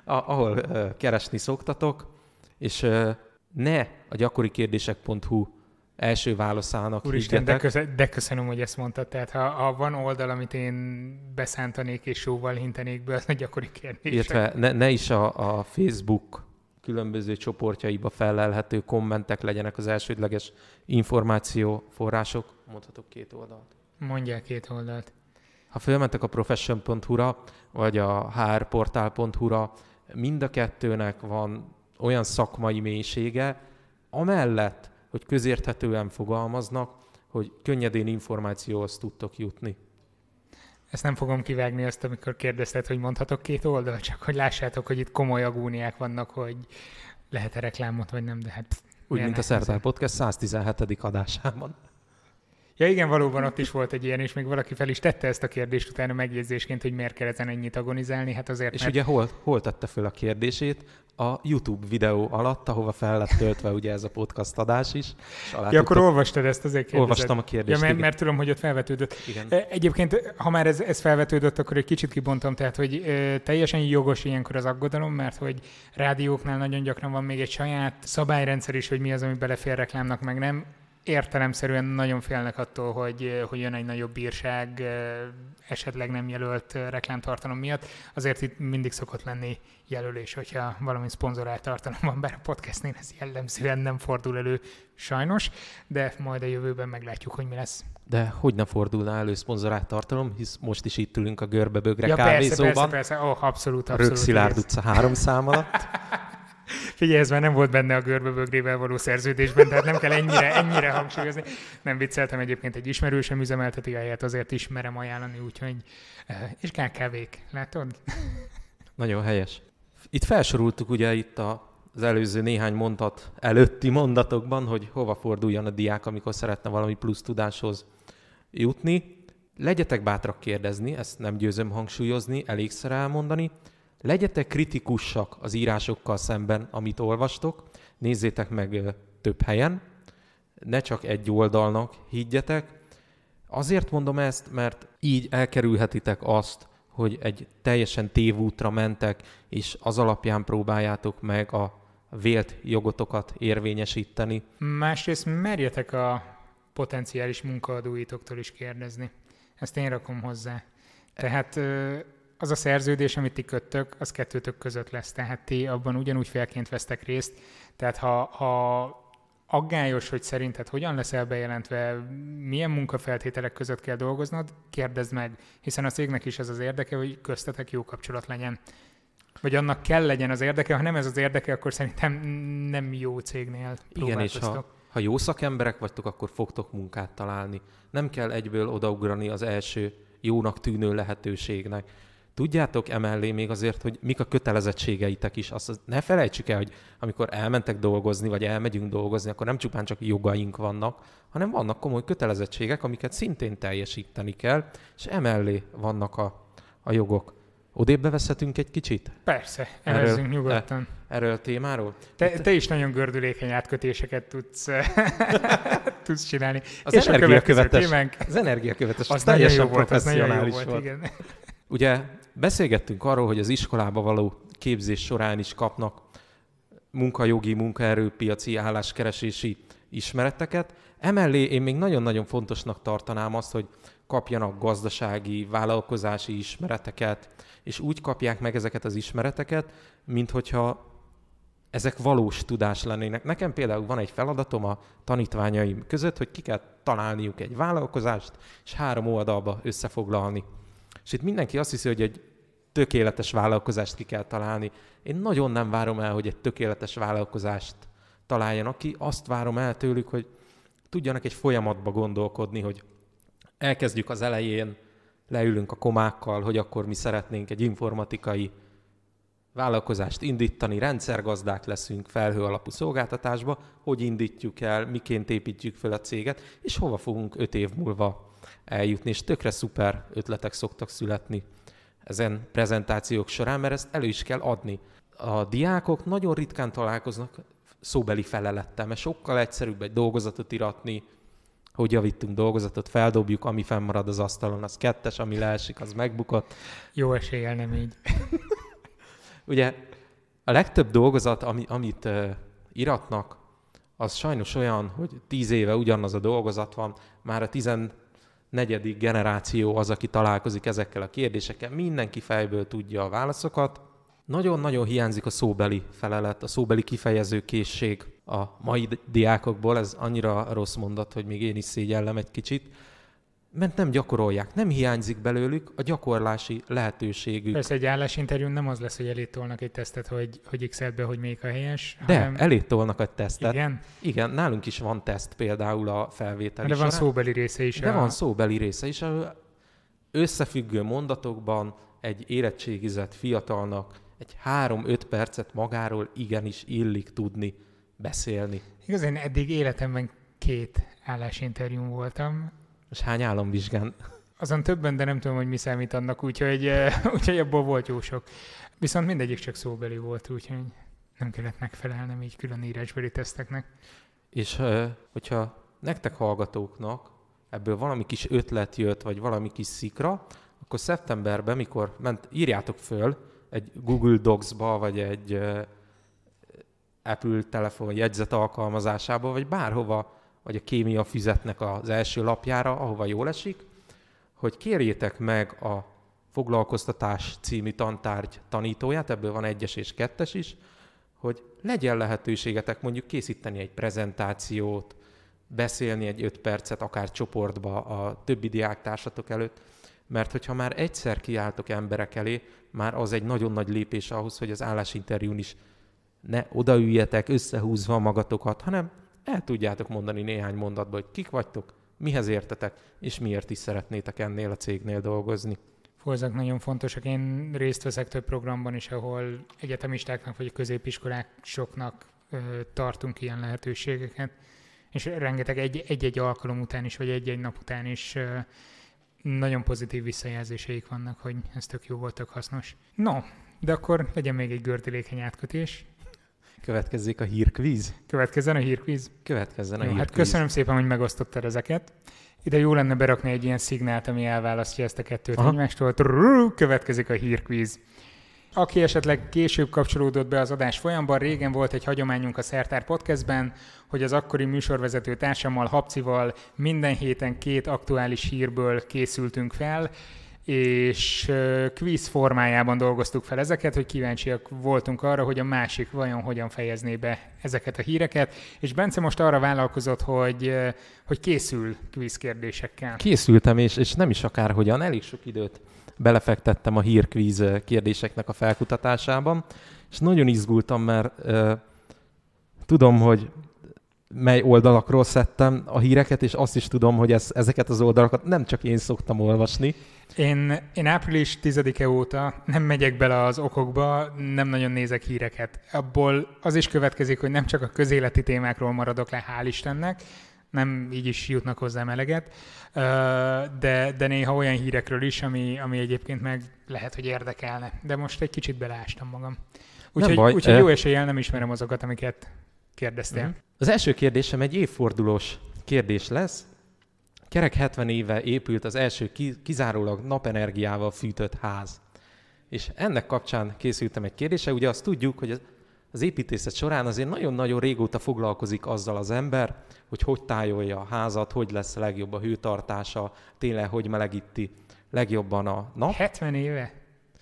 ahol keresni szoktatok, és ne a gyakori kérdések.hu első válaszának Úristen, de, köze- de köszönöm, hogy ezt mondtad. Tehát ha, ha van oldal, amit én beszántanék és jóval hintenék be, az a gyakori kérdések Értve ne, ne is a, a Facebook különböző csoportjaiba felelhető kommentek legyenek az elsődleges információ források. Mondhatok két oldalt. Mondják két oldalt. Ha felmentek a profession.hu-ra, vagy a hrportál.hu-ra, mind a kettőnek van olyan szakmai mélysége, amellett, hogy közérthetően fogalmaznak, hogy könnyedén információhoz tudtok jutni. Ezt nem fogom kivágni azt, amikor kérdezted, hogy mondhatok két oldal, csak hogy lássátok, hogy itt komoly agóniák vannak, hogy lehet-e reklámot, vagy nem, de hát... Úgy, mint a Szertár Podcast 117. adásában. Ja igen, valóban ott is volt egy ilyen, és még valaki fel is tette ezt a kérdést utána megjegyzésként, hogy miért kell ezen ennyit agonizálni, hát azért És mert... ugye hol, hol tette föl a kérdését? A YouTube videó alatt, ahova fel lett töltve ugye ez a podcast adás is. alá ja, akkor olvastad ezt azért kérdezed. Olvastam a kérdést, ja, mert, mert tudom, hogy ott felvetődött. Igen. E, egyébként, ha már ez, ez felvetődött, akkor egy kicsit kibontom, tehát hogy ö, e, teljesen jogos ilyenkor az aggodalom, mert hogy rádióknál nagyon gyakran van még egy saját szabályrendszer is, hogy mi az, ami belefér reklámnak, meg nem értelemszerűen nagyon félnek attól, hogy, eh, hogy jön egy nagyobb bírság eh, esetleg nem jelölt eh, reklámtartalom miatt. Azért itt mindig szokott lenni jelölés, hogyha valami szponzorált tartalom van, bár a podcastnél ez jellemzően nem fordul elő sajnos, de majd a jövőben meglátjuk, hogy mi lesz. De hogy ne fordulna elő szponzorált tartalom, hisz most is itt ülünk a görbebögre ja, kávézóban. Persze, persze, persze, oh, abszolút, abszolút. Rögszilárd utca három szám alatt. Figyelj, ez már nem volt benne a görbebögrével való szerződésben, tehát nem kell ennyire, ennyire hangsúlyozni. Nem vicceltem, egyébként egy ismerősem üzemelteti a helyet, azért ismerem ajánlani, úgyhogy... Eh, és kell kevék, látod? Nagyon helyes. Itt felsoroltuk ugye itt a az előző néhány mondat előtti mondatokban, hogy hova forduljon a diák, amikor szeretne valami plusz tudáshoz jutni. Legyetek bátrak kérdezni, ezt nem győzöm hangsúlyozni, elégszer elmondani, legyetek kritikusak az írásokkal szemben, amit olvastok, nézzétek meg több helyen, ne csak egy oldalnak higgyetek. Azért mondom ezt, mert így elkerülhetitek azt, hogy egy teljesen tévútra mentek, és az alapján próbáljátok meg a vélt jogotokat érvényesíteni. Másrészt merjetek a potenciális munkaadóitoktól is kérdezni. Ezt én rakom hozzá. Tehát az a szerződés, amit ti köttök, az kettőtök között lesz, tehát ti abban ugyanúgy félként vesztek részt, tehát ha, ha aggályos, hogy szerinted hogyan leszel bejelentve, milyen munkafeltételek között kell dolgoznod, kérdezd meg, hiszen a cégnek is ez az érdeke, hogy köztetek jó kapcsolat legyen. Vagy annak kell legyen az érdeke, ha nem ez az érdeke, akkor szerintem nem jó cégnél Igen, és ha, ha jó szakemberek vagytok, akkor fogtok munkát találni. Nem kell egyből odaugrani az első jónak tűnő lehetőségnek Tudjátok emellé még azért, hogy mik a kötelezettségeitek is. Azt ne felejtsük el, hogy amikor elmentek dolgozni, vagy elmegyünk dolgozni, akkor nem csupán csak jogaink vannak, hanem vannak komoly kötelezettségek, amiket szintén teljesíteni kell, és emellé vannak a, a jogok. Odébb beveszhetünk egy kicsit? Persze, elvezzünk nyugodtan. E- erről a témáról? Te, te is nagyon gördülékeny átkötéseket tudsz, e- tudsz csinálni. Az És energiakövetes. az energiakövetes. Az teljesen jó volt, professzionális volt. volt. Igen. Ugye Beszélgettünk arról, hogy az iskolába való képzés során is kapnak munkajogi, munkaerőpiaci, álláskeresési ismereteket. Emellé én még nagyon-nagyon fontosnak tartanám azt, hogy kapjanak gazdasági, vállalkozási ismereteket, és úgy kapják meg ezeket az ismereteket, mint hogyha ezek valós tudás lennének. Nekem például van egy feladatom a tanítványaim között, hogy ki kell találniuk egy vállalkozást, és három oldalba összefoglalni. És itt mindenki azt hiszi, hogy egy tökéletes vállalkozást ki kell találni. Én nagyon nem várom el, hogy egy tökéletes vállalkozást találjanak ki. Azt várom el tőlük, hogy tudjanak egy folyamatba gondolkodni, hogy elkezdjük az elején, leülünk a komákkal, hogy akkor mi szeretnénk egy informatikai vállalkozást indítani, rendszergazdák leszünk felhő alapú szolgáltatásba, hogy indítjuk el, miként építjük fel a céget, és hova fogunk öt év múlva eljutni, és tökre szuper ötletek szoktak születni ezen prezentációk során, mert ezt elő is kell adni. A diákok nagyon ritkán találkoznak szóbeli felelettel, mert sokkal egyszerűbb egy dolgozatot iratni, hogy javítunk dolgozatot, feldobjuk, ami fennmarad az asztalon, az kettes, ami leesik, az megbukott. Jó eséllyel nem így. Ugye a legtöbb dolgozat, ami, amit uh, iratnak, az sajnos olyan, hogy tíz éve ugyanaz a dolgozat van, már a tizen negyedik generáció az, aki találkozik ezekkel a kérdésekkel, mindenki fejből tudja a válaszokat. Nagyon-nagyon hiányzik a szóbeli felelet, a szóbeli kifejező készség a mai diákokból, ez annyira rossz mondat, hogy még én is szégyellem egy kicsit, mert nem gyakorolják, nem hiányzik belőlük a gyakorlási lehetőségük. Persze egy állásinterjún nem az lesz, hogy elétolnak egy tesztet, hogy, hogy x be, hogy melyik a helyes. De, hanem... elétolnak egy tesztet. Igen? Igen, nálunk is van teszt például a felvétel De van során. szóbeli része is. De a... van szóbeli része is. Összefüggő mondatokban egy érettségizett fiatalnak egy három öt percet magáról igenis illik tudni beszélni. Igaz, én eddig életemben két állásinterjún voltam, és hány államvizsgán? Azon többen, de nem tudom, hogy mi számít annak, úgyhogy, eh, úgyhogy abból volt jó sok. Viszont mindegyik csak szóbeli volt, úgyhogy nem kellett megfelelnem így külön írásbeli teszteknek. És eh, hogyha nektek hallgatóknak ebből valami kis ötlet jött, vagy valami kis szikra, akkor szeptemberben, mikor ment, írjátok föl egy Google Docs-ba, vagy egy eh, Apple telefon jegyzet alkalmazásába, vagy bárhova vagy a kémia füzetnek az első lapjára, ahova jól esik, hogy kérjétek meg a foglalkoztatás című tantárgy tanítóját, ebből van egyes és kettes is, hogy legyen lehetőségetek mondjuk készíteni egy prezentációt, beszélni egy öt percet akár csoportba a többi diáktársatok előtt, mert hogyha már egyszer kiálltok emberek elé, már az egy nagyon nagy lépés ahhoz, hogy az állásinterjún is ne odaüljetek összehúzva magatokat, hanem el tudjátok mondani néhány mondatban, hogy kik vagytok, mihez értetek, és miért is szeretnétek ennél a cégnél dolgozni. ezek nagyon fontosak. Én részt veszek több programban is, ahol egyetemistáknak vagy középiskolásoknak ö, tartunk ilyen lehetőségeket, és rengeteg egy-egy alkalom után is, vagy egy-egy nap után is ö, nagyon pozitív visszajelzéseik vannak, hogy ez tök jó volt, tök hasznos. No, de akkor legyen még egy gördülékeny átkötés. Következzék a hírkvíz. Következzen a hírkvíz. Következzen a Jó, hát hírkvíz. Hát köszönöm szépen, hogy megosztottad ezeket. Ide jó lenne berakni egy ilyen szignált, ami elválasztja ezt a kettőt Aha. egymástól. Trrr, következik a hírkvíz. Aki esetleg később kapcsolódott be az adás folyamban, régen volt egy hagyományunk a Szertár Podcastben, hogy az akkori műsorvezető társammal, Habcival minden héten két aktuális hírből készültünk fel, és quiz formájában dolgoztuk fel ezeket, hogy kíváncsiak voltunk arra, hogy a másik vajon hogyan fejezné be ezeket a híreket, és Bence most arra vállalkozott, hogy, hogy készül quiz kérdésekkel. Készültem, és, és nem is akár, a elég sok időt belefektettem a hírkvíz kérdéseknek a felkutatásában, és nagyon izgultam, mert uh, tudom, hogy mely oldalakról szedtem a híreket, és azt is tudom, hogy ez, ezeket az oldalakat nem csak én szoktam olvasni. Én, én április 10-e óta nem megyek bele az okokba, nem nagyon nézek híreket. Abból az is következik, hogy nem csak a közéleti témákról maradok le, hál' Istennek, nem így is jutnak hozzám eleget, de, de néha olyan hírekről is, ami, ami egyébként meg lehet, hogy érdekelne. De most egy kicsit beleástam magam. Úgyhogy, úgyhogy e- jó eséllyel nem ismerem azokat, amiket kérdeztél. Mm. Az első kérdésem egy évfordulós kérdés lesz. Kerek 70 éve épült az első kizárólag napenergiával fűtött ház. És ennek kapcsán készültem egy kérdése. Ugye azt tudjuk, hogy az építészet során azért nagyon-nagyon régóta foglalkozik azzal az ember, hogy hogy tájolja a házat, hogy lesz a legjobb a hőtartása, tényleg hogy melegíti legjobban a nap. 70 éve?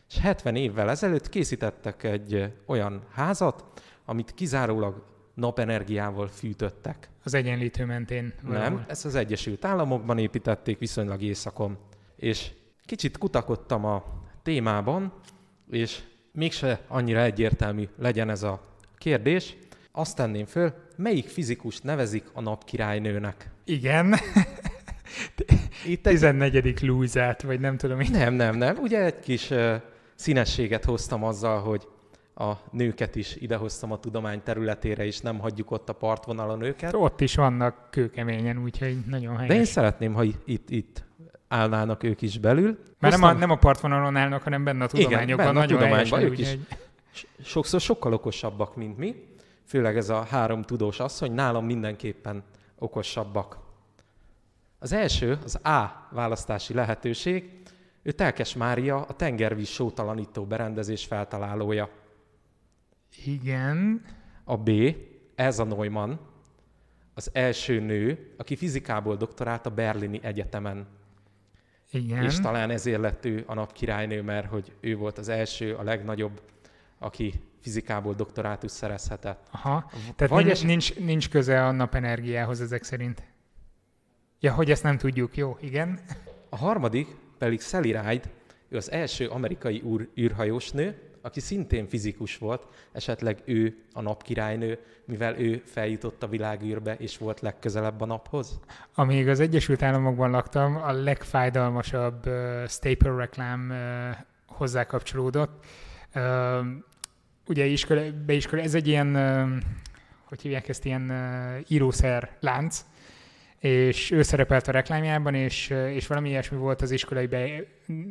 És 70 évvel ezelőtt készítettek egy olyan házat, amit kizárólag napenergiával fűtöttek. Az egyenlítő mentén? Valahol. Nem, ezt az Egyesült Államokban építették viszonylag éjszakon. És kicsit kutakodtam a témában, és mégse annyira egyértelmű legyen ez a kérdés. Azt tenném föl, melyik fizikust nevezik a napkirálynőnek? Igen. Itt egy... 14. Lúzát, vagy nem tudom. Én. Nem, nem, nem. Ugye egy kis uh, színességet hoztam azzal, hogy a nőket is idehoztam a tudomány területére, és nem hagyjuk ott a partvonalon őket. Ott is vannak kőkeményen, úgyhogy nagyon helyes. De én szeretném, ha itt, itt állnának ők is belül. Mert nem a, nem a partvonalon állnak, hanem benne a tudományokban. Igen, benne a tudományban helyes, ők is. Egy... Sokszor sokkal okosabbak, mint mi. Főleg ez a három tudós asszony, nálam mindenképpen okosabbak. Az első, az A választási lehetőség, ő Telkes Mária, a tengervíz sótalanító berendezés feltalálója. Igen. A B, ez a Neumann, az első nő, aki fizikából doktorált a Berlini Egyetemen. Igen. És talán ezért lett ő a napkirálynő, mert hogy ő volt az első, a legnagyobb, aki fizikából doktorátus szerezhetett. Aha, tehát Vagy nincs, eset... nincs, nincs köze a napenergiához ezek szerint. Ja, hogy ezt nem tudjuk, jó, igen. A harmadik pedig Sally Ride, ő az első amerikai úr, űrhajós nő, aki szintén fizikus volt, esetleg ő a napkirálynő, mivel ő feljutott a világűrbe és volt legközelebb a naphoz? Amíg az Egyesült Államokban laktam, a legfájdalmasabb uh, staple reklám uh, hozzá kapcsolódott. Uh, ugye iskola, beiskola, ez egy ilyen, uh, hogy hívják ezt, ilyen uh, írószer lánc, és ő szerepelt a reklámjában, és, és valami ilyesmi volt az iskolai, be,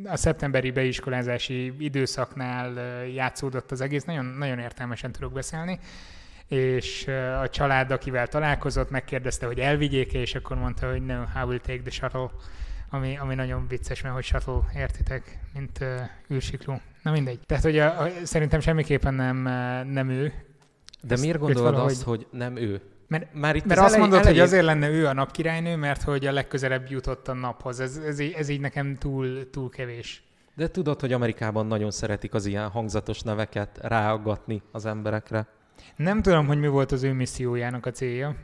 a szeptemberi beiskolázási időszaknál játszódott az egész, nagyon, nagyon értelmesen tudok beszélni, és a család, akivel találkozott, megkérdezte, hogy elvigyék -e, és akkor mondta, hogy no, I will take the shuttle, ami, ami nagyon vicces, mert hogy shuttle, értitek, mint uh, űrsikló. Na mindegy. Tehát, hogy a, a, szerintem semmiképpen nem, nem ő. De ezt, miért gondolod valahogy... azt, hogy nem ő? Mert, már itt mert az azt mondod, elejét... hogy azért lenne ő a napkirálynő, mert hogy a legközelebb jutott a naphoz. Ez, ez, így, ez így nekem túl, túl kevés. De tudod, hogy Amerikában nagyon szeretik az ilyen hangzatos neveket ráaggatni az emberekre. Nem tudom, hogy mi volt az ő missziójának a célja,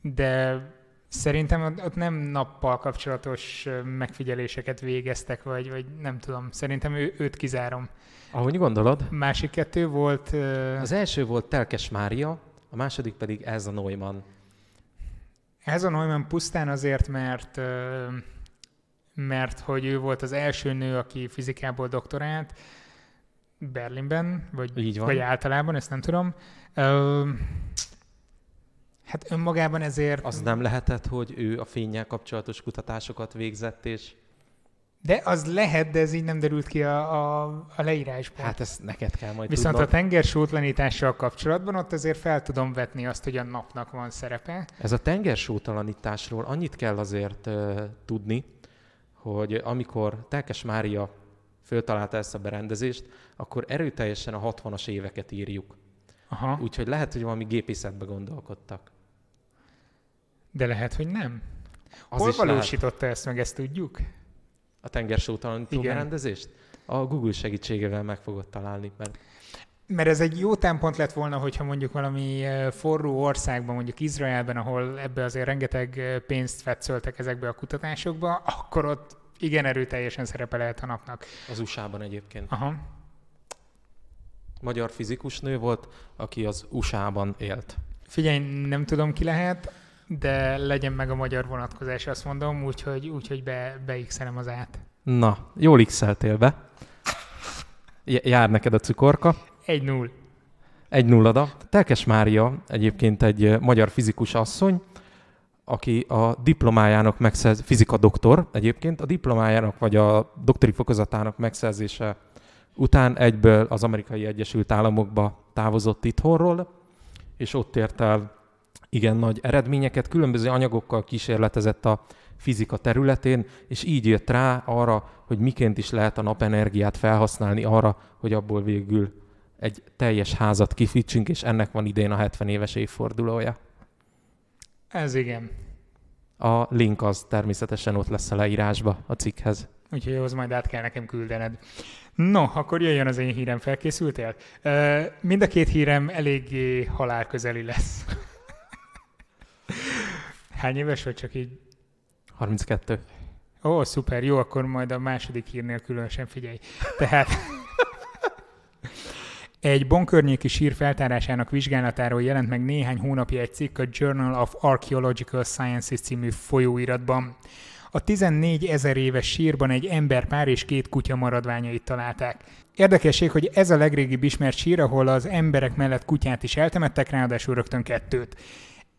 de szerintem ott nem nappal kapcsolatos megfigyeléseket végeztek, vagy, vagy nem tudom. Szerintem ő, őt kizárom. Ahogy gondolod. Másik kettő volt... Uh... Az első volt Telkes Mária, a második pedig ez a Neumann. Ez a Neumann pusztán azért, mert mert hogy ő volt az első nő, aki fizikából doktorált Berlinben, vagy, Így van. vagy általában, ezt nem tudom. Ö, hát önmagában ezért... Az nem lehetett, hogy ő a fényel kapcsolatos kutatásokat végzett, és de az lehet, de ez így nem derült ki a, a, a leírásból. Hát ezt neked kell majd Viszont tudnod. a tengersótlanítással kapcsolatban ott azért fel tudom vetni azt, hogy a napnak van szerepe. Ez a tengersótlanításról annyit kell azért uh, tudni, hogy amikor Telkes Mária föltalálta ezt a berendezést, akkor erőteljesen a 60-as éveket írjuk. Aha. Úgyhogy lehet, hogy valami gépészetbe gondolkodtak. De lehet, hogy nem. Az Hol valósította lehet. ezt meg, ezt tudjuk? a tengersótalan rendezést? A Google segítségével meg fogod találni, mert mert ez egy jó tempont lett volna, hogyha mondjuk valami eh, forró országban, mondjuk Izraelben, ahol ebbe azért rengeteg eh, pénzt fetszöltek ezekbe a kutatásokba, akkor ott igen erőteljesen szerepe lehet a napnak. Az USA-ban egyébként. Aha. Magyar fizikus nő volt, aki az USA-ban élt. Figyelj, nem tudom ki lehet de legyen meg a magyar vonatkozás, azt mondom, úgyhogy, úgyhogy be, beixelem az át. Na, jól x be. Jár neked a cukorka. 1-0. Egy nullada. Telkes Mária egyébként egy magyar fizikus asszony, aki a diplomájának megszerzése, fizika doktor egyébként, a diplomájának vagy a doktori fokozatának megszerzése után egyből az amerikai Egyesült Államokba távozott itthonról, és ott ért el igen nagy eredményeket, különböző anyagokkal kísérletezett a fizika területén, és így jött rá arra, hogy miként is lehet a napenergiát felhasználni arra, hogy abból végül egy teljes házat kifítsünk, és ennek van idén a 70 éves évfordulója. Ez igen. A link az természetesen ott lesz a leírásba a cikkhez. Úgyhogy ahhoz majd át kell nekem küldened. No, akkor jöjjön az én hírem, felkészültél? Mind a két hírem eléggé halálközeli lesz. Hány éves vagy csak így? 32. Ó, szuper, jó, akkor majd a második hírnél különösen figyelj. Tehát egy bonkörnyéki sír feltárásának vizsgálatáról jelent meg néhány hónapja egy cikk a Journal of Archaeological Sciences című folyóiratban. A 14 ezer éves sírban egy emberpár és két kutya maradványait találták. Érdekesség, hogy ez a legrégibb ismert sír, ahol az emberek mellett kutyát is eltemettek, ráadásul rögtön kettőt.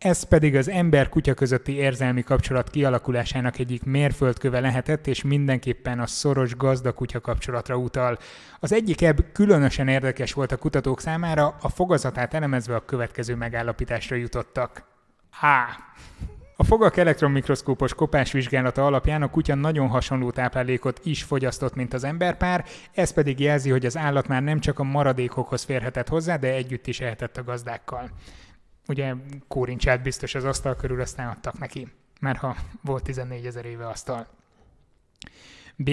Ez pedig az ember-kutya közötti érzelmi kapcsolat kialakulásának egyik mérföldköve lehetett, és mindenképpen a szoros gazda-kutya kapcsolatra utal. Az egyik ebb különösen érdekes volt a kutatók számára, a fogazatát elemezve a következő megállapításra jutottak. Há! A fogak elektronmikroszkópos kopás vizsgálata alapján a kutya nagyon hasonló táplálékot is fogyasztott, mint az emberpár, ez pedig jelzi, hogy az állat már nem csak a maradékokhoz férhetett hozzá, de együtt is ehetett a gazdákkal ugye kórincsát biztos az asztal körül, aztán adtak neki, mert ha volt 14 ezer éve asztal. B.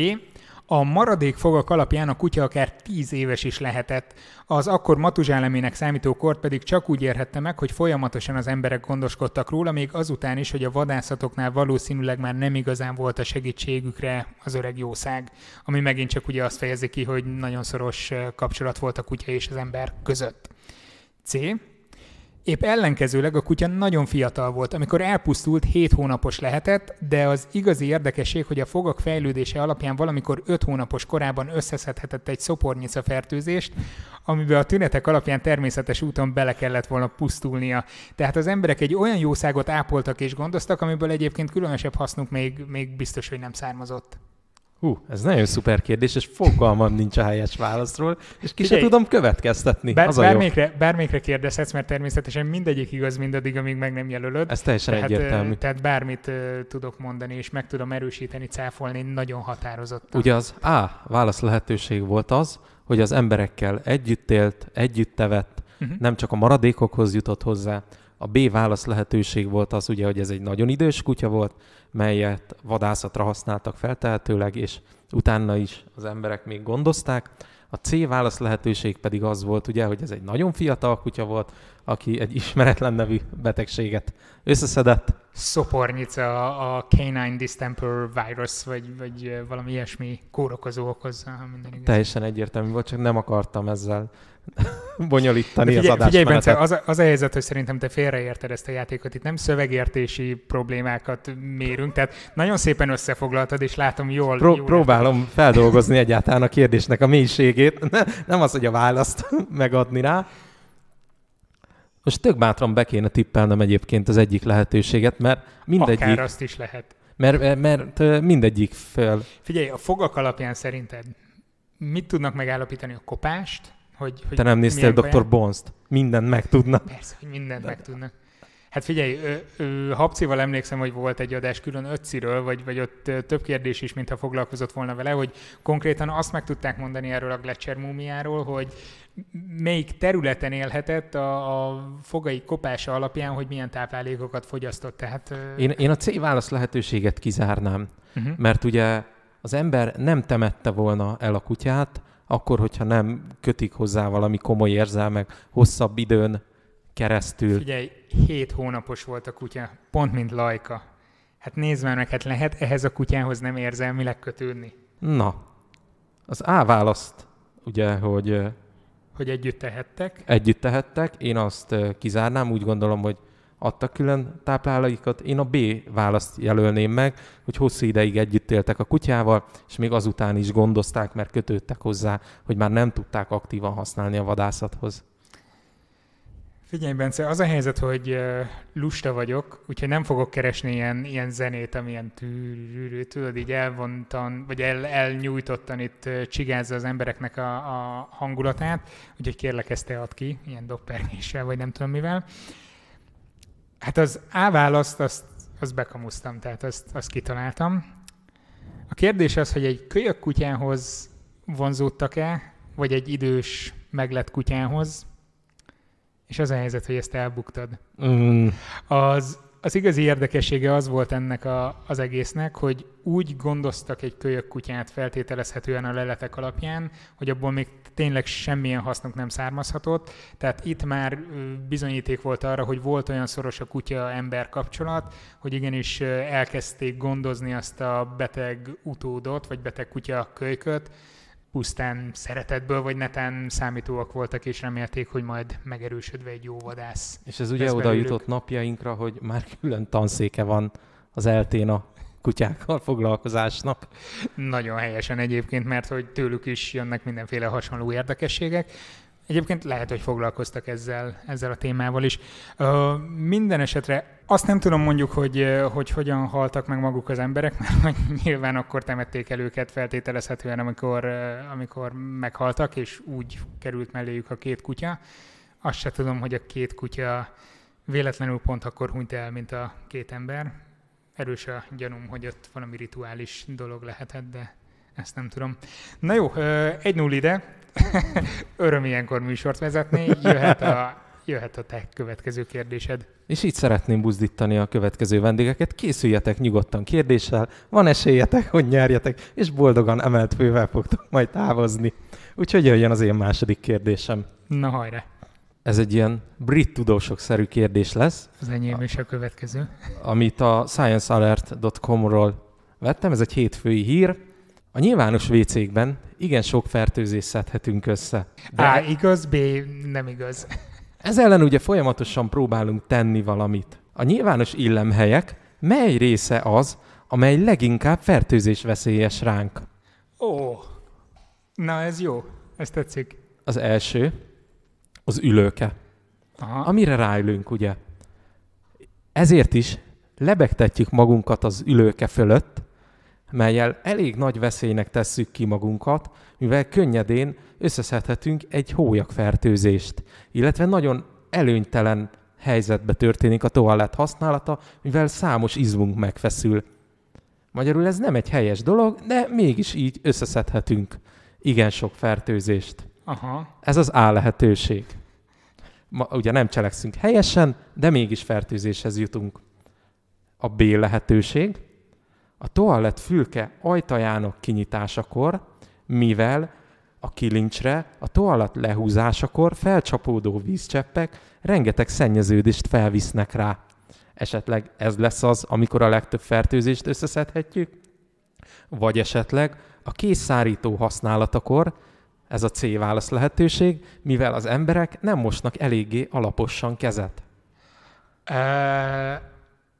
A maradék fogak alapján a kutya akár 10 éves is lehetett, az akkor matuzsálemének számító kort pedig csak úgy érhette meg, hogy folyamatosan az emberek gondoskodtak róla, még azután is, hogy a vadászatoknál valószínűleg már nem igazán volt a segítségükre az öreg jószág, ami megint csak ugye azt fejezi ki, hogy nagyon szoros kapcsolat volt a kutya és az ember között. C. Épp ellenkezőleg a kutya nagyon fiatal volt, amikor elpusztult 7 hónapos lehetett, de az igazi érdekesség, hogy a fogak fejlődése alapján valamikor 5 hónapos korában összeszedhetett egy szopornyica fertőzést, amiben a tünetek alapján természetes úton bele kellett volna pusztulnia. Tehát az emberek egy olyan jószágot ápoltak és gondoztak, amiből egyébként különösebb hasznuk még, még biztos, hogy nem származott. Hú, ez nagyon szuper kérdés, és fogalmam nincs a helyes válaszról, és ki sem tudom következtetni. Bár, az a bármikre, jó. bármikre kérdezhetsz, mert természetesen mindegyik igaz mindaddig, amíg meg nem jelölöd. Ez teljesen tehát, egyértelmű. Tehát bármit uh, tudok mondani, és meg tudom erősíteni, cáfolni nagyon határozottan. Ugye az A válasz lehetőség volt az, hogy az emberekkel együtt élt, együtt tevett, uh-huh. nem csak a maradékokhoz jutott hozzá, a B válasz lehetőség volt az ugye, hogy ez egy nagyon idős kutya volt, melyet vadászatra használtak feltehetőleg, és utána is az emberek még gondozták. A C válasz lehetőség pedig az volt, ugye, hogy ez egy nagyon fiatal kutya volt, aki egy ismeretlen nevű betegséget összeszedett. Szopornyica, a canine distemper virus, vagy, vagy valami ilyesmi kórokozó okozza. Minden igaz. Teljesen egyértelmű volt, csak nem akartam ezzel bonyolítani figyelj, az adást. Figyelj, Bence, az, a, az a helyzet, hogy szerintem te félreérted ezt a játékot. Itt nem szövegértési problémákat mérünk, tehát nagyon szépen összefoglaltad, és látom jól. Pró- jól próbálom érted. feldolgozni egyáltalán a kérdésnek a mélységét. Nem az, hogy a választ megadni rá, most tök bátran be kéne tippelnem egyébként az egyik lehetőséget, mert mindegyik... Akár azt is lehet. Mert, mert mindegyik fel... Figyelj, a fogak alapján szerinted mit tudnak megállapítani a kopást? Hogy, hogy Te nem néztél Dr. Bonst? Mindent megtudnak. Persze, hogy mindent De... megtudnak. Hát figyelj, Habcival emlékszem, hogy volt egy adás külön Ötciről, vagy, vagy ott ö, több kérdés is, mintha foglalkozott volna vele, hogy konkrétan azt meg tudták mondani erről a Gletscher múmiáról, hogy melyik területen élhetett a, a fogai kopása alapján, hogy milyen táplálékokat fogyasztott. Tehát, én, én a C válasz lehetőséget kizárnám, uh-huh. mert ugye az ember nem temette volna el a kutyát, akkor, hogyha nem kötik hozzá valami komoly érzelmek hosszabb időn keresztül. Figyelj, hét hónapos volt a kutya, pont mint Lajka. Hát nézd már meg, hát lehet ehhez a kutyához nem érzelmileg kötődni. Na, az A választ, ugye, hogy hogy együtt tehettek? Együtt tehettek. Én azt kizárnám, úgy gondolom, hogy adtak külön táplálaikat. Én a B választ jelölném meg, hogy hosszú ideig együtt éltek a kutyával, és még azután is gondozták, mert kötődtek hozzá, hogy már nem tudták aktívan használni a vadászathoz. Figyelj, Bence, az a helyzet, hogy lusta vagyok, úgyhogy nem fogok keresni ilyen, ilyen zenét, amilyen tűrűrű, tudod, így elvontan, vagy el, elnyújtottan itt csigázza az embereknek a, a hangulatát, úgyhogy kérlek ezt te add ki, ilyen doppergéssel, vagy nem tudom mivel. Hát az A választ, azt, azt bekamusztam, tehát azt, azt kitaláltam. A kérdés az, hogy egy kölyök kutyához vonzódtak-e, vagy egy idős meglett kutyához, és az a helyzet, hogy ezt elbuktad. Mm. Az, az igazi érdekessége az volt ennek a, az egésznek, hogy úgy gondoztak egy kölyök kutyát feltételezhetően a leletek alapján, hogy abból még tényleg semmilyen hasznunk nem származhatott. Tehát itt már bizonyíték volt arra, hogy volt olyan szoros a kutya-ember kapcsolat, hogy igenis elkezdték gondozni azt a beteg utódot, vagy beteg kutya kölyköt, pusztán szeretetből vagy neten számítóak voltak, és remélték, hogy majd megerősödve egy jó vadász. És ez ugye oda jutott napjainkra, hogy már külön tanszéke van az eltén a kutyákkal foglalkozásnak. Nagyon helyesen egyébként, mert hogy tőlük is jönnek mindenféle hasonló érdekességek. Egyébként lehet, hogy foglalkoztak ezzel, ezzel a témával is. Ö, minden esetre azt nem tudom mondjuk, hogy, hogy hogyan haltak meg maguk az emberek, mert nyilván akkor temették el őket feltételezhetően, amikor, amikor meghaltak, és úgy került melléjük a két kutya. Azt se tudom, hogy a két kutya véletlenül pont akkor hunyt el, mint a két ember. Erős a gyanúm, hogy ott valami rituális dolog lehetett, de ezt nem tudom. Na jó, egy null ide, öröm ilyenkor műsort vezetni, jöhet a, jöhet a te következő kérdésed. És így szeretném buzdítani a következő vendégeket, készüljetek nyugodtan kérdéssel, van esélyetek, hogy nyerjetek, és boldogan emelt fővel fogtok majd távozni. Úgyhogy jöjjön az én második kérdésem. Na hajrá! Ez egy ilyen brit tudósok-szerű kérdés lesz. Az enyém is a következő. Amit a sciencealert.com-ról vettem, ez egy hétfői hír. A nyilvános vécékben igen sok fertőzést szedhetünk össze. De... A igaz, B nem igaz. Ez ellen ugye folyamatosan próbálunk tenni valamit. A nyilvános illemhelyek mely része az, amely leginkább fertőzés veszélyes ránk? Ó, na ez jó, ez tetszik. Az első, az ülőke, Aha. amire ráülünk, ugye? Ezért is lebegtetjük magunkat az ülőke fölött, melyel elég nagy veszélynek tesszük ki magunkat, mivel könnyedén összeszedhetünk egy hólyagfertőzést, illetve nagyon előnytelen helyzetbe történik a toalett használata, mivel számos izmunk megfeszül. Magyarul ez nem egy helyes dolog, de mégis így összeszedhetünk igen sok fertőzést. Aha. Ez az A lehetőség. Ma, ugye nem cselekszünk helyesen, de mégis fertőzéshez jutunk. A B lehetőség, a toalett fülke ajtajának kinyitásakor, mivel a kilincsre a toalett lehúzásakor felcsapódó vízcseppek rengeteg szennyeződést felvisznek rá. Esetleg ez lesz az, amikor a legtöbb fertőzést összeszedhetjük? Vagy esetleg a készszárító használatakor, ez a C válasz lehetőség, mivel az emberek nem mosnak eléggé alaposan kezet.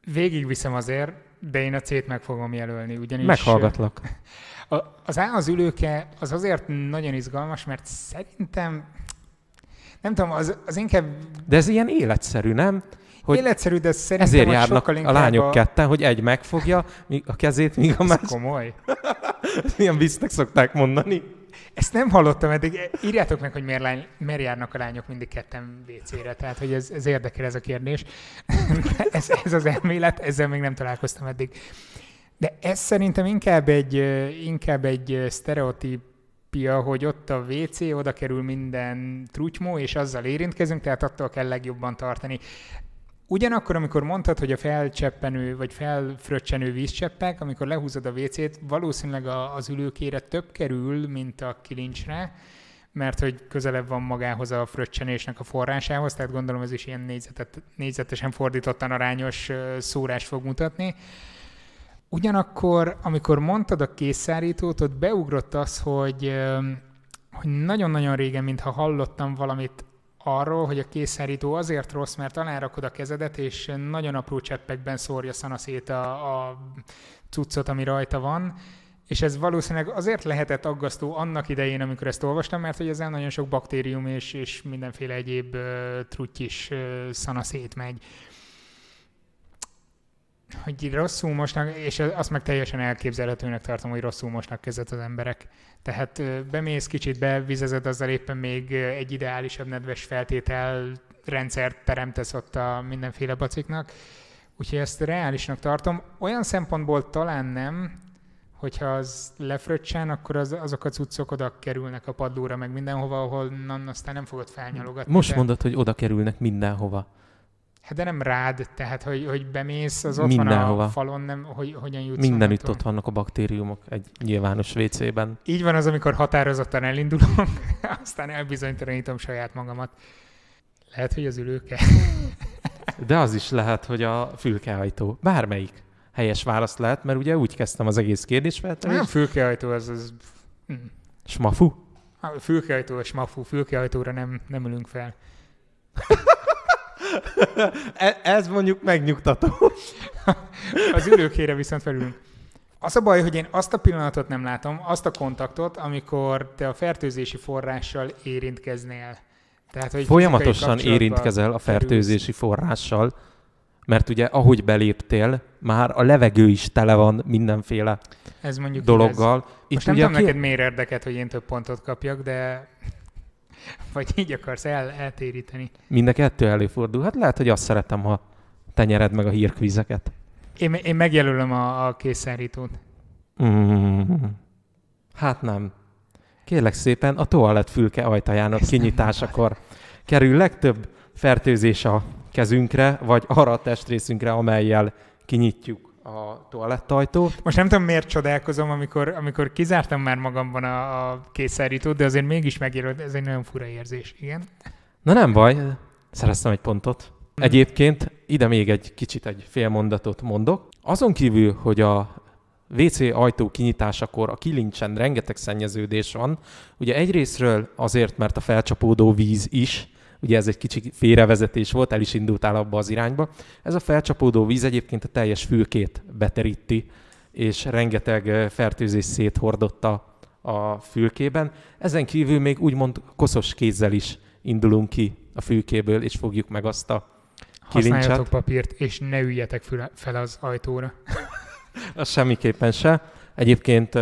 végigviszem azért, de én a C-t meg fogom jelölni, ugyanis... Meghallgatlak. A, az A az ülőke, az azért nagyon izgalmas, mert szerintem, nem tudom, az, az inkább... De ez ilyen életszerű, nem? hogy életszerű, de szerintem ezért járnak a lányok a... ketten, hogy egy megfogja a kezét, míg a másik... komoly. Ilyen visznek szokták mondani. Ezt nem hallottam eddig. Írjátok meg, hogy miért, lány, miért járnak a lányok mindig ketten WC-re, tehát hogy ez, ez érdekel ez a kérdés. ez, ez az elmélet, ezzel még nem találkoztam eddig. De ez szerintem inkább egy, inkább egy sztereotíp pia, hogy ott a WC, oda kerül minden trutymó, és azzal érintkezünk, tehát attól kell legjobban tartani. Ugyanakkor, amikor mondtad, hogy a felcseppenő vagy felfröccsenő vízcseppek, amikor lehúzod a WC-t, valószínűleg az ülőkére több kerül, mint a kilincsre, mert hogy közelebb van magához a fröccsenésnek a forrásához, tehát gondolom ez is ilyen négyzetet, négyzetesen fordítottan arányos szórás fog mutatni. Ugyanakkor, amikor mondtad a készszárítót, ott beugrott az, hogy hogy nagyon-nagyon régen, mintha hallottam valamit arról, hogy a készszárító azért rossz, mert alárakod a kezedet, és nagyon apró cseppekben szórja szét a, a cuccot, ami rajta van, és ez valószínűleg azért lehetett aggasztó annak idején, amikor ezt olvastam, mert hogy ezzel nagyon sok baktérium és, és mindenféle egyéb uh, is uh, szanaszét megy hogy rosszul mosnak, és azt meg teljesen elképzelhetőnek tartom, hogy rosszul mosnak kezet az emberek. Tehát bemész, kicsit bevizezed, azzal éppen még egy ideálisabb nedves feltétel rendszert teremtesz ott a mindenféle baciknak. Úgyhogy ezt reálisnak tartom. Olyan szempontból talán nem, hogyha az lefröccsen, akkor az, azok a cuccok oda kerülnek a padlóra, meg mindenhova, ahol aztán nem fogod felnyalogatni. Most de... mondod, hogy oda kerülnek mindenhova. Hát de nem rád, tehát hogy, hogy bemész, az ott Mindenhova. van a falon, nem, hogy hogyan jutsz. Mindenütt ott vannak a baktériumok egy nyilvános WC-ben. Így van az, amikor határozottan elindulunk, aztán elbizonytalanítom saját magamat. Lehet, hogy az ülőke. de az is lehet, hogy a fülkehajtó. Bármelyik helyes válasz lehet, mert ugye úgy kezdtem az egész kérdésfeltelést. Nem fülkehajtó, az... az... Mm. Smafu? A fülkehajtó a smafu, fülkehajtóra nem, nem ülünk fel. E-, ez mondjuk megnyugtató. Az ülőkére viszont felülünk. Az a baj, hogy én azt a pillanatot nem látom, azt a kontaktot, amikor te a fertőzési forrással érintkeznél. Tehát, hogy Folyamatosan érintkezel a fertőzési forrással, mert ugye ahogy beléptél, már a levegő is tele van mindenféle ez mondjuk dologgal. Ez. Most Itt nem ugye tudom ki... neked miért érdeket, hogy én több pontot kapjak, de vagy így akarsz el, eltéríteni. Mind a kettő előfordul. Hát lehet, hogy azt szeretem, ha tenyered meg a hírkvizeket. Én, én megjelölöm a, a készenrítót. Mm. Hát nem. Kérlek szépen, a toalettfülke ajtajának Ezt kinyitásakor kerül legtöbb fertőzés a kezünkre, vagy arra a testrészünkre, amelyel kinyitjuk a toalettajtó. Most nem tudom, miért csodálkozom, amikor, amikor kizártam már magamban a, a készszárítót, de azért mégis megírod ez egy nagyon fura érzés, igen. Na nem baj, szereztem egy pontot. Mhm. Egyébként ide még egy kicsit egy fél mondatot mondok. Azon kívül, hogy a WC ajtó kinyitásakor a kilincsen rengeteg szennyeződés van. Ugye egyrésztről azért, mert a felcsapódó víz is ugye ez egy kicsi félrevezetés volt, el is indultál abba az irányba. Ez a felcsapódó víz egyébként a teljes fülkét beteríti, és rengeteg fertőzés széthordotta a fülkében. Ezen kívül még úgymond koszos kézzel is indulunk ki a fülkéből, és fogjuk meg azt a kilincset. Használjatok papírt, és ne üljetek fel az ajtóra. az semmiképpen se. Egyébként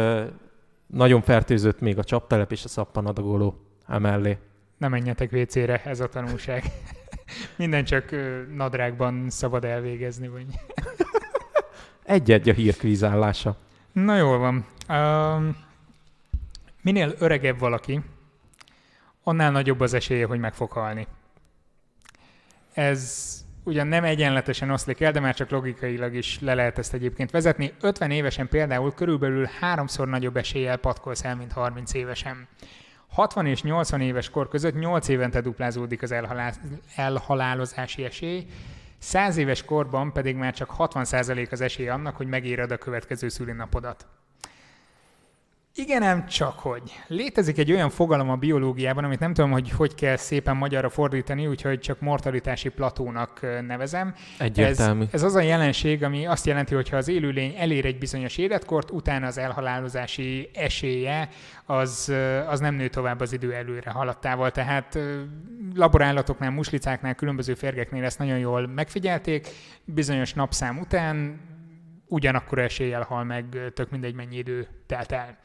nagyon fertőzött még a csaptelep és a szappanadagoló emellé ne menjetek WC-re, ez a tanulság. Minden csak nadrágban szabad elvégezni, vagy... Egy-egy a hírkvíz Na jól van. Um, minél öregebb valaki, annál nagyobb az esélye, hogy meg fog halni. Ez ugyan nem egyenletesen oszlik el, de már csak logikailag is le lehet ezt egyébként vezetni. 50 évesen például körülbelül háromszor nagyobb eséllyel patkolsz el, mint 30 évesen. 60 és 80 éves kor között 8 évente duplázódik az elhalálozási esély, 100 éves korban pedig már csak 60% az esély annak, hogy megéred a következő szülinapodat. Igen, nem csak hogy. Létezik egy olyan fogalom a biológiában, amit nem tudom, hogy hogy kell szépen magyarra fordítani, úgyhogy csak mortalitási platónak nevezem. Egyértelmű. Ez, ez az a jelenség, ami azt jelenti, hogy ha az élőlény elér egy bizonyos életkort, utána az elhalálozási esélye az, az nem nő tovább az idő előre haladtával. Tehát laborállatoknál, muslicáknál, különböző férgeknél ezt nagyon jól megfigyelték. Bizonyos napszám után ugyanakkor eséllyel hal meg, tök mindegy mennyi idő telt el.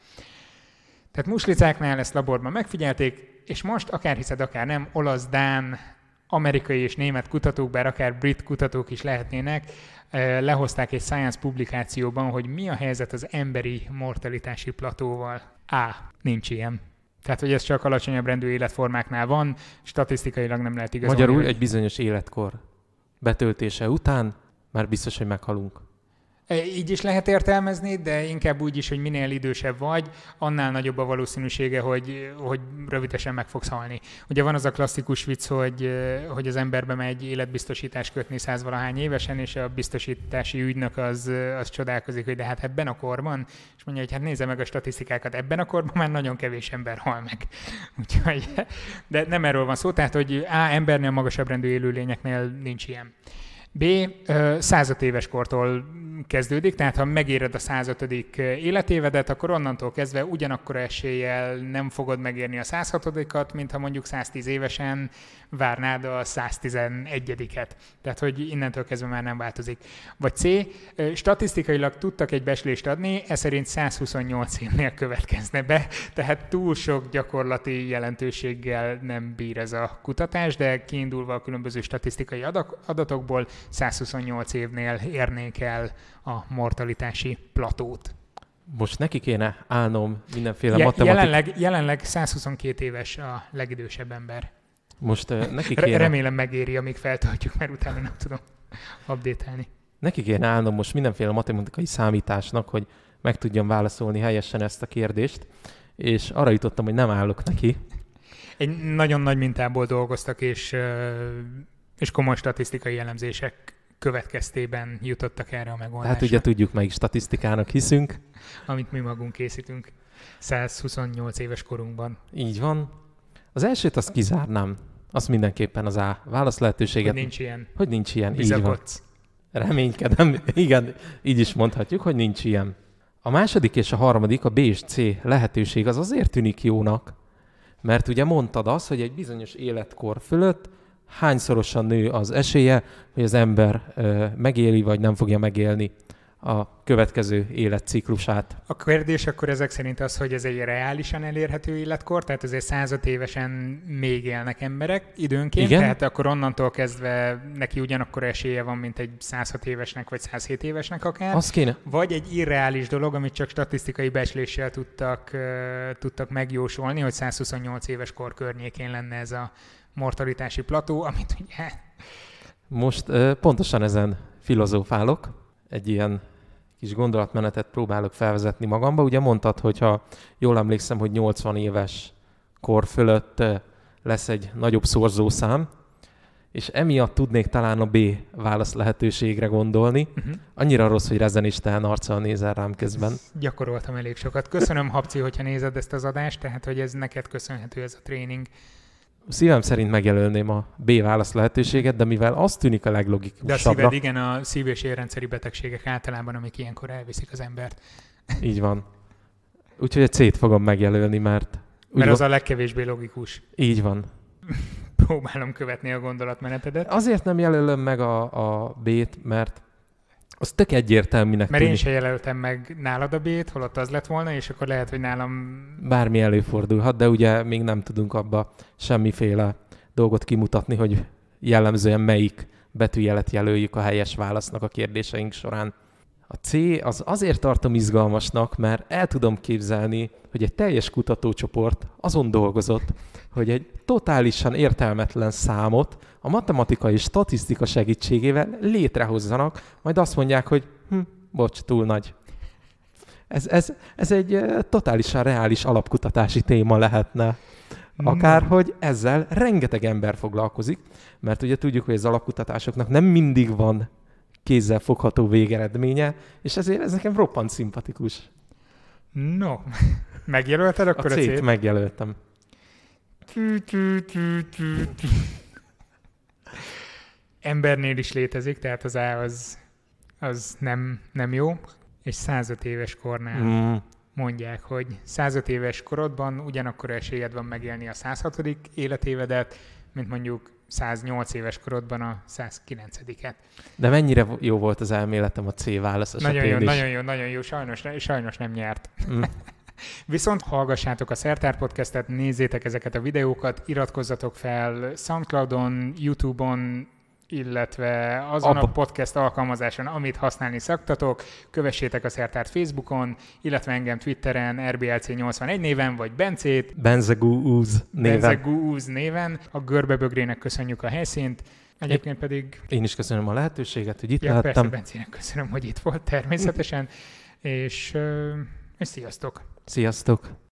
Tehát muslicáknál ezt laborban megfigyelték, és most akár hiszed, akár nem, olasz, dán, amerikai és német kutatók, bár akár brit kutatók is lehetnének, lehozták egy Science publikációban, hogy mi a helyzet az emberi mortalitási platóval. A. Nincs ilyen. Tehát, hogy ez csak alacsonyabb rendű életformáknál van, statisztikailag nem lehet igazolni. Magyarul egy bizonyos életkor betöltése után már biztos, hogy meghalunk. E, így is lehet értelmezni, de inkább úgy is, hogy minél idősebb vagy, annál nagyobb a valószínűsége, hogy, hogy rövidesen meg fogsz halni. Ugye van az a klasszikus vicc, hogy, e, hogy az emberbe megy életbiztosítás kötni százvalahány évesen, és a biztosítási ügynök az, az csodálkozik, hogy de hát ebben a korban, és mondja, hogy hát nézze meg a statisztikákat, ebben a korban már nagyon kevés ember hal meg. Úgyhogy, de nem erről van szó, tehát hogy A embernél magasabb rendű élőlényeknél nincs ilyen. B. 105 éves kortól kezdődik, tehát ha megéred a 105. életévedet, akkor onnantól kezdve ugyanakkora eséllyel nem fogod megérni a 106-at, mint ha mondjuk 110 évesen várnád a 111-et. Tehát, hogy innentől kezdve már nem változik. Vagy C. Statisztikailag tudtak egy beslést adni, ez szerint 128 évnél következne be, tehát túl sok gyakorlati jelentőséggel nem bír ez a kutatás, de kiindulva a különböző statisztikai adatokból 128 évnél érnék el a mortalitási platót. Most neki kéne állnom mindenféle Je- matematik... Jelenleg, jelenleg 122 éves a legidősebb ember. Most uh, neki kéne... Remélem megéri, amíg feltartjuk, mert utána nem tudom update-elni. Neki kéne állnom most mindenféle matematikai számításnak, hogy meg tudjam válaszolni helyesen ezt a kérdést, és arra jutottam, hogy nem állok neki. Egy nagyon nagy mintából dolgoztak, és és komoly statisztikai jellemzések következtében jutottak erre a megoldásra. Hát ugye tudjuk, melyik statisztikának hiszünk. Amit mi magunk készítünk 128 éves korunkban. Így van. Az elsőt azt kizárnám. Azt mindenképpen az A válasz lehetőséget. Hogy nincs ilyen. Hogy nincs ilyen. Bizakodsz. Így van. Reménykedem. Igen, így is mondhatjuk, hogy nincs ilyen. A második és a harmadik, a B és C lehetőség az azért tűnik jónak, mert ugye mondtad azt, hogy egy bizonyos életkor fölött hányszorosan nő az esélye, hogy az ember megéli vagy nem fogja megélni a következő életciklusát. A kérdés akkor ezek szerint az, hogy ez egy reálisan elérhető életkor, tehát azért 105 évesen még élnek emberek időnként, Igen? tehát akkor onnantól kezdve neki ugyanakkor esélye van, mint egy 106 évesnek vagy 107 évesnek akár. Az kéne. Vagy egy irreális dolog, amit csak statisztikai becsléssel tudtak, tudtak megjósolni, hogy 128 éves kor környékén lenne ez a mortalitási plató, amit ugye... Most pontosan ezen filozófálok, egy ilyen kis gondolatmenetet próbálok felvezetni magamba. Ugye mondtad, hogyha jól emlékszem, hogy 80 éves kor fölött lesz egy nagyobb szorzószám, és emiatt tudnék talán a B válasz lehetőségre gondolni. Uh-huh. Annyira rossz, hogy is tehen arccal nézel rám közben. Ezt gyakoroltam elég sokat. Köszönöm, Habci, hogyha nézed ezt az adást, tehát hogy ez neked köszönhető ez a tréning szívem szerint megjelölném a B válasz lehetőséget, de mivel az tűnik a leglogikusabbnak... De a szíved, igen, a szív- és érrendszeri betegségek általában, amik ilyenkor elviszik az embert. Így van. Úgyhogy a C-t fogom megjelölni, mert... Mert az van... a legkevésbé logikus. Így van. Próbálom követni a gondolatmenetedet. Azért nem jelölöm meg a, a B-t, mert az tök egyértelműnek Mert tűnik. én se jelöltem meg nálad a B-t, holott az lett volna, és akkor lehet, hogy nálam... Bármi előfordulhat, de ugye még nem tudunk abba semmiféle dolgot kimutatni, hogy jellemzően melyik betűjelet jelöljük a helyes válasznak a kérdéseink során. A C az azért tartom izgalmasnak, mert el tudom képzelni, hogy egy teljes kutatócsoport azon dolgozott, hogy egy totálisan értelmetlen számot, a matematika és statisztika segítségével létrehozzanak, majd azt mondják, hogy hm, bocs, túl nagy. Ez, ez, ez egy totálisan reális alapkutatási téma lehetne. Hmm. Akár, hogy ezzel rengeteg ember foglalkozik, mert ugye tudjuk, hogy az alapkutatásoknak nem mindig van kézzel fogható végeredménye, és ezért ez nekem roppant szimpatikus. No, megjelölted akkor a, a cét? megjelöltem embernél is létezik, tehát az A az, az nem, nem jó, és 105 éves kornál mm. mondják, hogy 105 éves korodban ugyanakkor esélyed van megélni a 106. életévedet, mint mondjuk 108 éves korodban a 109-et. De mennyire jó volt az elméletem a C válasz Nagyon jó, is. nagyon jó, nagyon jó, sajnos, sajnos nem nyert. Mm. Viszont hallgassátok a Szertár Podcastet, nézzétek ezeket a videókat, iratkozzatok fel Soundcloudon, Youtube-on, illetve azon Abba. a podcast alkalmazáson, amit használni szaktatok. Kövessétek a szertárt Facebookon, illetve engem Twitteren, RBLC81 néven, vagy Bencét. Benzegúz néven. Benzegúz néven. A görbebögrének köszönjük a helyszínt. Egyébként pedig... Én is köszönöm a lehetőséget, hogy itt ja, lehettem. Persze, Bencének köszönöm, hogy itt volt természetesen, és, és sziasztok! Sziasztok!